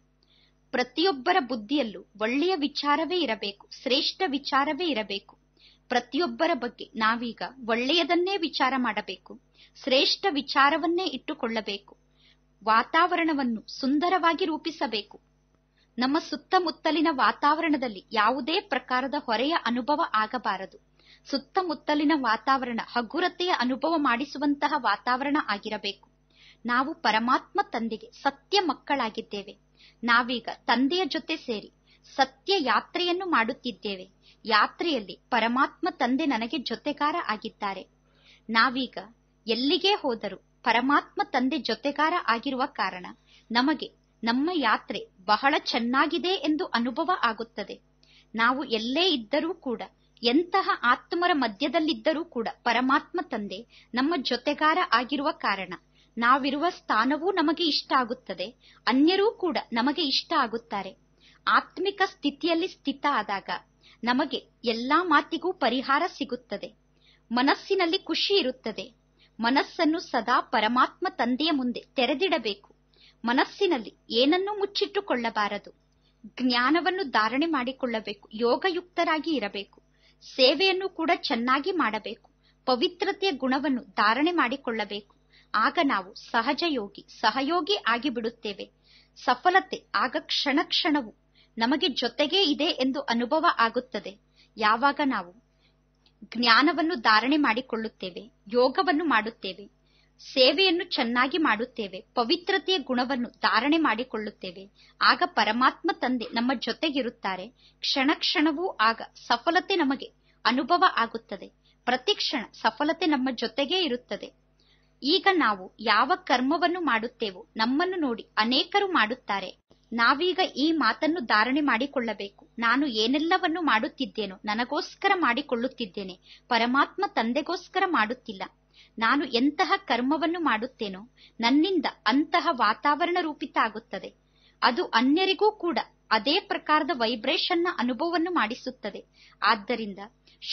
ಪ್ರತಿಯೊಬ್ಬರ ಬುದ್ಧಿಯಲ್ಲೂ ಒಳ್ಳೆಯ ವಿಚಾರವೇ ಇರಬೇಕು ಶ್ರೇಷ್ಠ ವಿಚಾರವೇ ಇರಬೇಕು ಪ್ರತಿಯೊಬ್ಬರ ಬಗ್ಗೆ ನಾವೀಗ ಒಳ್ಳೆಯದನ್ನೇ ವಿಚಾರ ಮಾಡಬೇಕು ಶ್ರೇಷ್ಠ ವಿಚಾರವನ್ನೇ ಇಟ್ಟುಕೊಳ್ಳಬೇಕು ವಾತಾವರಣವನ್ನು ಸುಂದರವಾಗಿ ರೂಪಿಸಬೇಕು ನಮ್ಮ ಸುತ್ತಮುತ್ತಲಿನ ವಾತಾವರಣದಲ್ಲಿ ಯಾವುದೇ ಪ್ರಕಾರದ ಹೊರೆಯ ಅನುಭವ ಆಗಬಾರದು ಸುತ್ತಮುತ್ತಲಿನ ವಾತಾವರಣ ಹಗುರತೆಯ ಅನುಭವ ಮಾಡಿಸುವಂತಹ ವಾತಾವರಣ ಆಗಿರಬೇಕು ನಾವು ಪರಮಾತ್ಮ ತಂದೆಗೆ ಸತ್ಯ ಮಕ್ಕಳಾಗಿದ್ದೇವೆ ನಾವೀಗ ತಂದೆಯ ಜೊತೆ ಸೇರಿ ಸತ್ಯ ಯಾತ್ರೆಯನ್ನು ಮಾಡುತ್ತಿದ್ದೇವೆ ಯಾತ್ರೆಯಲ್ಲಿ ಪರಮಾತ್ಮ ತಂದೆ ನನಗೆ ಜೊತೆಗಾರ ಆಗಿದ್ದಾರೆ ನಾವೀಗ ಎಲ್ಲಿಗೇ ಹೋದರೂ ಪರಮಾತ್ಮ ತಂದೆ ಜೊತೆಗಾರ ಆಗಿರುವ ಕಾರಣ ನಮಗೆ ನಮ್ಮ ಯಾತ್ರೆ ಬಹಳ ಚೆನ್ನಾಗಿದೆ ಎಂದು ಅನುಭವ ಆಗುತ್ತದೆ ನಾವು ಎಲ್ಲೇ ಇದ್ದರೂ ಕೂಡ ಎಂತಹ ಆತ್ಮರ ಮಧ್ಯದಲ್ಲಿದ್ದರೂ ಕೂಡ ಪರಮಾತ್ಮ ತಂದೆ ನಮ್ಮ ಜೊತೆಗಾರ ಆಗಿರುವ ಕಾರಣ ನಾವಿರುವ ಸ್ಥಾನವೂ ನಮಗೆ ಇಷ್ಟ ಆಗುತ್ತದೆ ಅನ್ಯರೂ ಕೂಡ ನಮಗೆ ಇಷ್ಟ ಆಗುತ್ತಾರೆ ಆತ್ಮಿಕ ಸ್ಥಿತಿಯಲ್ಲಿ ಸ್ಥಿತ ಆದಾಗ ನಮಗೆ ಎಲ್ಲಾ ಮಾತಿಗೂ ಪರಿಹಾರ ಸಿಗುತ್ತದೆ ಮನಸ್ಸಿನಲ್ಲಿ ಖುಷಿ ಇರುತ್ತದೆ ಮನಸ್ಸನ್ನು ಸದಾ ಪರಮಾತ್ಮ ತಂದೆಯ ಮುಂದೆ ತೆರೆದಿಡಬೇಕು ಮನಸ್ಸಿನಲ್ಲಿ ಏನನ್ನೂ ಮುಚ್ಚಿಟ್ಟುಕೊಳ್ಳಬಾರದು ಜ್ಞಾನವನ್ನು ಧಾರಣೆ ಮಾಡಿಕೊಳ್ಳಬೇಕು ಯೋಗಯುಕ್ತರಾಗಿ ಇರಬೇಕು ಸೇವೆಯನ್ನು ಕೂಡ ಚೆನ್ನಾಗಿ ಮಾಡಬೇಕು ಪವಿತ್ರತೆಯ ಗುಣವನ್ನು ಧಾರಣೆ ಮಾಡಿಕೊಳ್ಳಬೇಕು ಆಗ ನಾವು ಸಹಜಯೋಗಿ ಸಹಯೋಗಿ ಆಗಿಬಿಡುತ್ತೇವೆ ಸಫಲತೆ ಆಗ ಕ್ಷಣ ಕ್ಷಣವು ನಮಗೆ ಜೊತೆಗೇ ಇದೆ ಎಂದು ಅನುಭವ ಆಗುತ್ತದೆ ಯಾವಾಗ ನಾವು ಜ್ಞಾನವನ್ನು ಧಾರಣೆ ಮಾಡಿಕೊಳ್ಳುತ್ತೇವೆ ಯೋಗವನ್ನು ಮಾಡುತ್ತೇವೆ ಸೇವೆಯನ್ನು ಚೆನ್ನಾಗಿ ಮಾಡುತ್ತೇವೆ ಪವಿತ್ರತೆಯ ಗುಣವನ್ನು ಧಾರಣೆ ಮಾಡಿಕೊಳ್ಳುತ್ತೇವೆ ಆಗ ಪರಮಾತ್ಮ ತಂದೆ ನಮ್ಮ ಜೊತೆಗಿರುತ್ತಾರೆ ಕ್ಷಣ ಕ್ಷಣವೂ ಆಗ ಸಫಲತೆ ನಮಗೆ ಅನುಭವ ಆಗುತ್ತದೆ ಪ್ರತಿ ಕ್ಷಣ ಸಫಲತೆ ನಮ್ಮ ಜೊತೆಗೇ ಇರುತ್ತದೆ ಈಗ ನಾವು ಯಾವ ಕರ್ಮವನ್ನು ಮಾಡುತ್ತೇವೋ ನಮ್ಮನ್ನು ನೋಡಿ ಅನೇಕರು ಮಾಡುತ್ತಾರೆ ನಾವೀಗ ಈ ಮಾತನ್ನು ಧಾರಣೆ ಮಾಡಿಕೊಳ್ಳಬೇಕು ನಾನು ಏನೆಲ್ಲವನ್ನು ಮಾಡುತ್ತಿದ್ದೇನೋ ನನಗೋಸ್ಕರ ಮಾಡಿಕೊಳ್ಳುತ್ತಿದ್ದೇನೆ ಪರಮಾತ್ಮ ತಂದೆಗೋಸ್ಕರ ಮಾಡುತ್ತಿಲ್ಲ ನಾನು ಎಂತಹ ಕರ್ಮವನ್ನು ಮಾಡುತ್ತೇನೋ ನನ್ನಿಂದ ಅಂತಹ ವಾತಾವರಣ ರೂಪಿತ ಆಗುತ್ತದೆ ಅದು ಅನ್ಯರಿಗೂ ಕೂಡ ಅದೇ ಪ್ರಕಾರದ ವೈಬ್ರೇಷನ್ನ ಅನುಭವವನ್ನು ಮಾಡಿಸುತ್ತದೆ ಆದ್ದರಿಂದ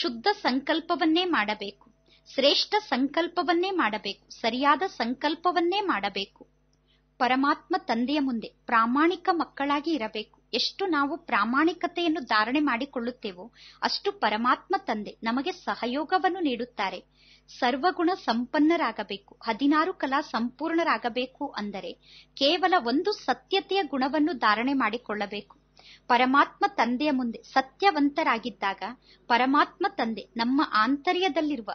ಶುದ್ಧ ಸಂಕಲ್ಪವನ್ನೇ ಮಾಡಬೇಕು ಶ್ರೇಷ್ಠ ಸಂಕಲ್ಪವನ್ನೇ ಮಾಡಬೇಕು ಸರಿಯಾದ ಸಂಕಲ್ಪವನ್ನೇ ಮಾಡಬೇಕು ಪರಮಾತ್ಮ ತಂದೆಯ ಮುಂದೆ ಪ್ರಾಮಾಣಿಕ ಮಕ್ಕಳಾಗಿ ಇರಬೇಕು ಎಷ್ಟು ನಾವು ಪ್ರಾಮಾಣಿಕತೆಯನ್ನು ಧಾರಣೆ ಮಾಡಿಕೊಳ್ಳುತ್ತೇವೋ ಅಷ್ಟು ಪರಮಾತ್ಮ ತಂದೆ ನಮಗೆ ಸಹಯೋಗವನ್ನು ನೀಡುತ್ತಾರೆ ಸರ್ವಗುಣ ಸಂಪನ್ನರಾಗಬೇಕು ಹದಿನಾರು ಕಲಾ ಸಂಪೂರ್ಣರಾಗಬೇಕು ಅಂದರೆ ಕೇವಲ ಒಂದು ಸತ್ಯತೆಯ ಗುಣವನ್ನು ಧಾರಣೆ ಮಾಡಿಕೊಳ್ಳಬೇಕು ಪರಮಾತ್ಮ ತಂದೆಯ ಮುಂದೆ ಸತ್ಯವಂತರಾಗಿದ್ದಾಗ ಪರಮಾತ್ಮ ತಂದೆ ನಮ್ಮ ಆಂತರ್ಯದಲ್ಲಿರುವ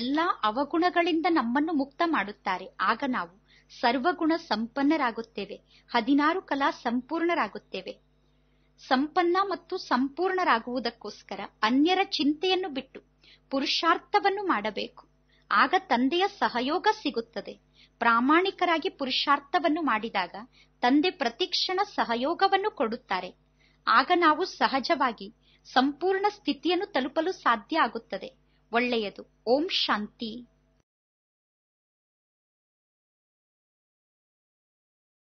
ಎಲ್ಲಾ ಅವಗುಣಗಳಿಂದ ನಮ್ಮನ್ನು ಮುಕ್ತ ಮಾಡುತ್ತಾರೆ ಆಗ ನಾವು ಸರ್ವಗುಣ ಸಂಪನ್ನರಾಗುತ್ತೇವೆ ಹದಿನಾರು ಕಲಾ ಸಂಪೂರ್ಣರಾಗುತ್ತೇವೆ ಸಂಪನ್ನ ಮತ್ತು ಸಂಪೂರ್ಣರಾಗುವುದಕ್ಕೋಸ್ಕರ ಅನ್ಯರ ಚಿಂತೆಯನ್ನು ಬಿಟ್ಟು ಪುರುಷಾರ್ಥವನ್ನು ಮಾಡಬೇಕು ಆಗ ತಂದೆಯ ಸಹಯೋಗ ಸಿಗುತ್ತದೆ ಪ್ರಾಮಾಣಿಕರಾಗಿ ಪುರುಷಾರ್ಥವನ್ನು ಮಾಡಿದಾಗ ತಂದೆ ಪ್ರತಿಕ್ಷಣ ಸಹಯೋಗವನ್ನು ಕೊಡುತ್ತಾರೆ ಆಗ ನಾವು ಸಹಜವಾಗಿ ಸಂಪೂರ್ಣ ಸ್ಥಿತಿಯನ್ನು ತಲುಪಲು ಸಾಧ್ಯ ಆಗುತ್ತದೆ ಒಳ್ಳೆಯದು ಓಂ ಶಾಂತಿ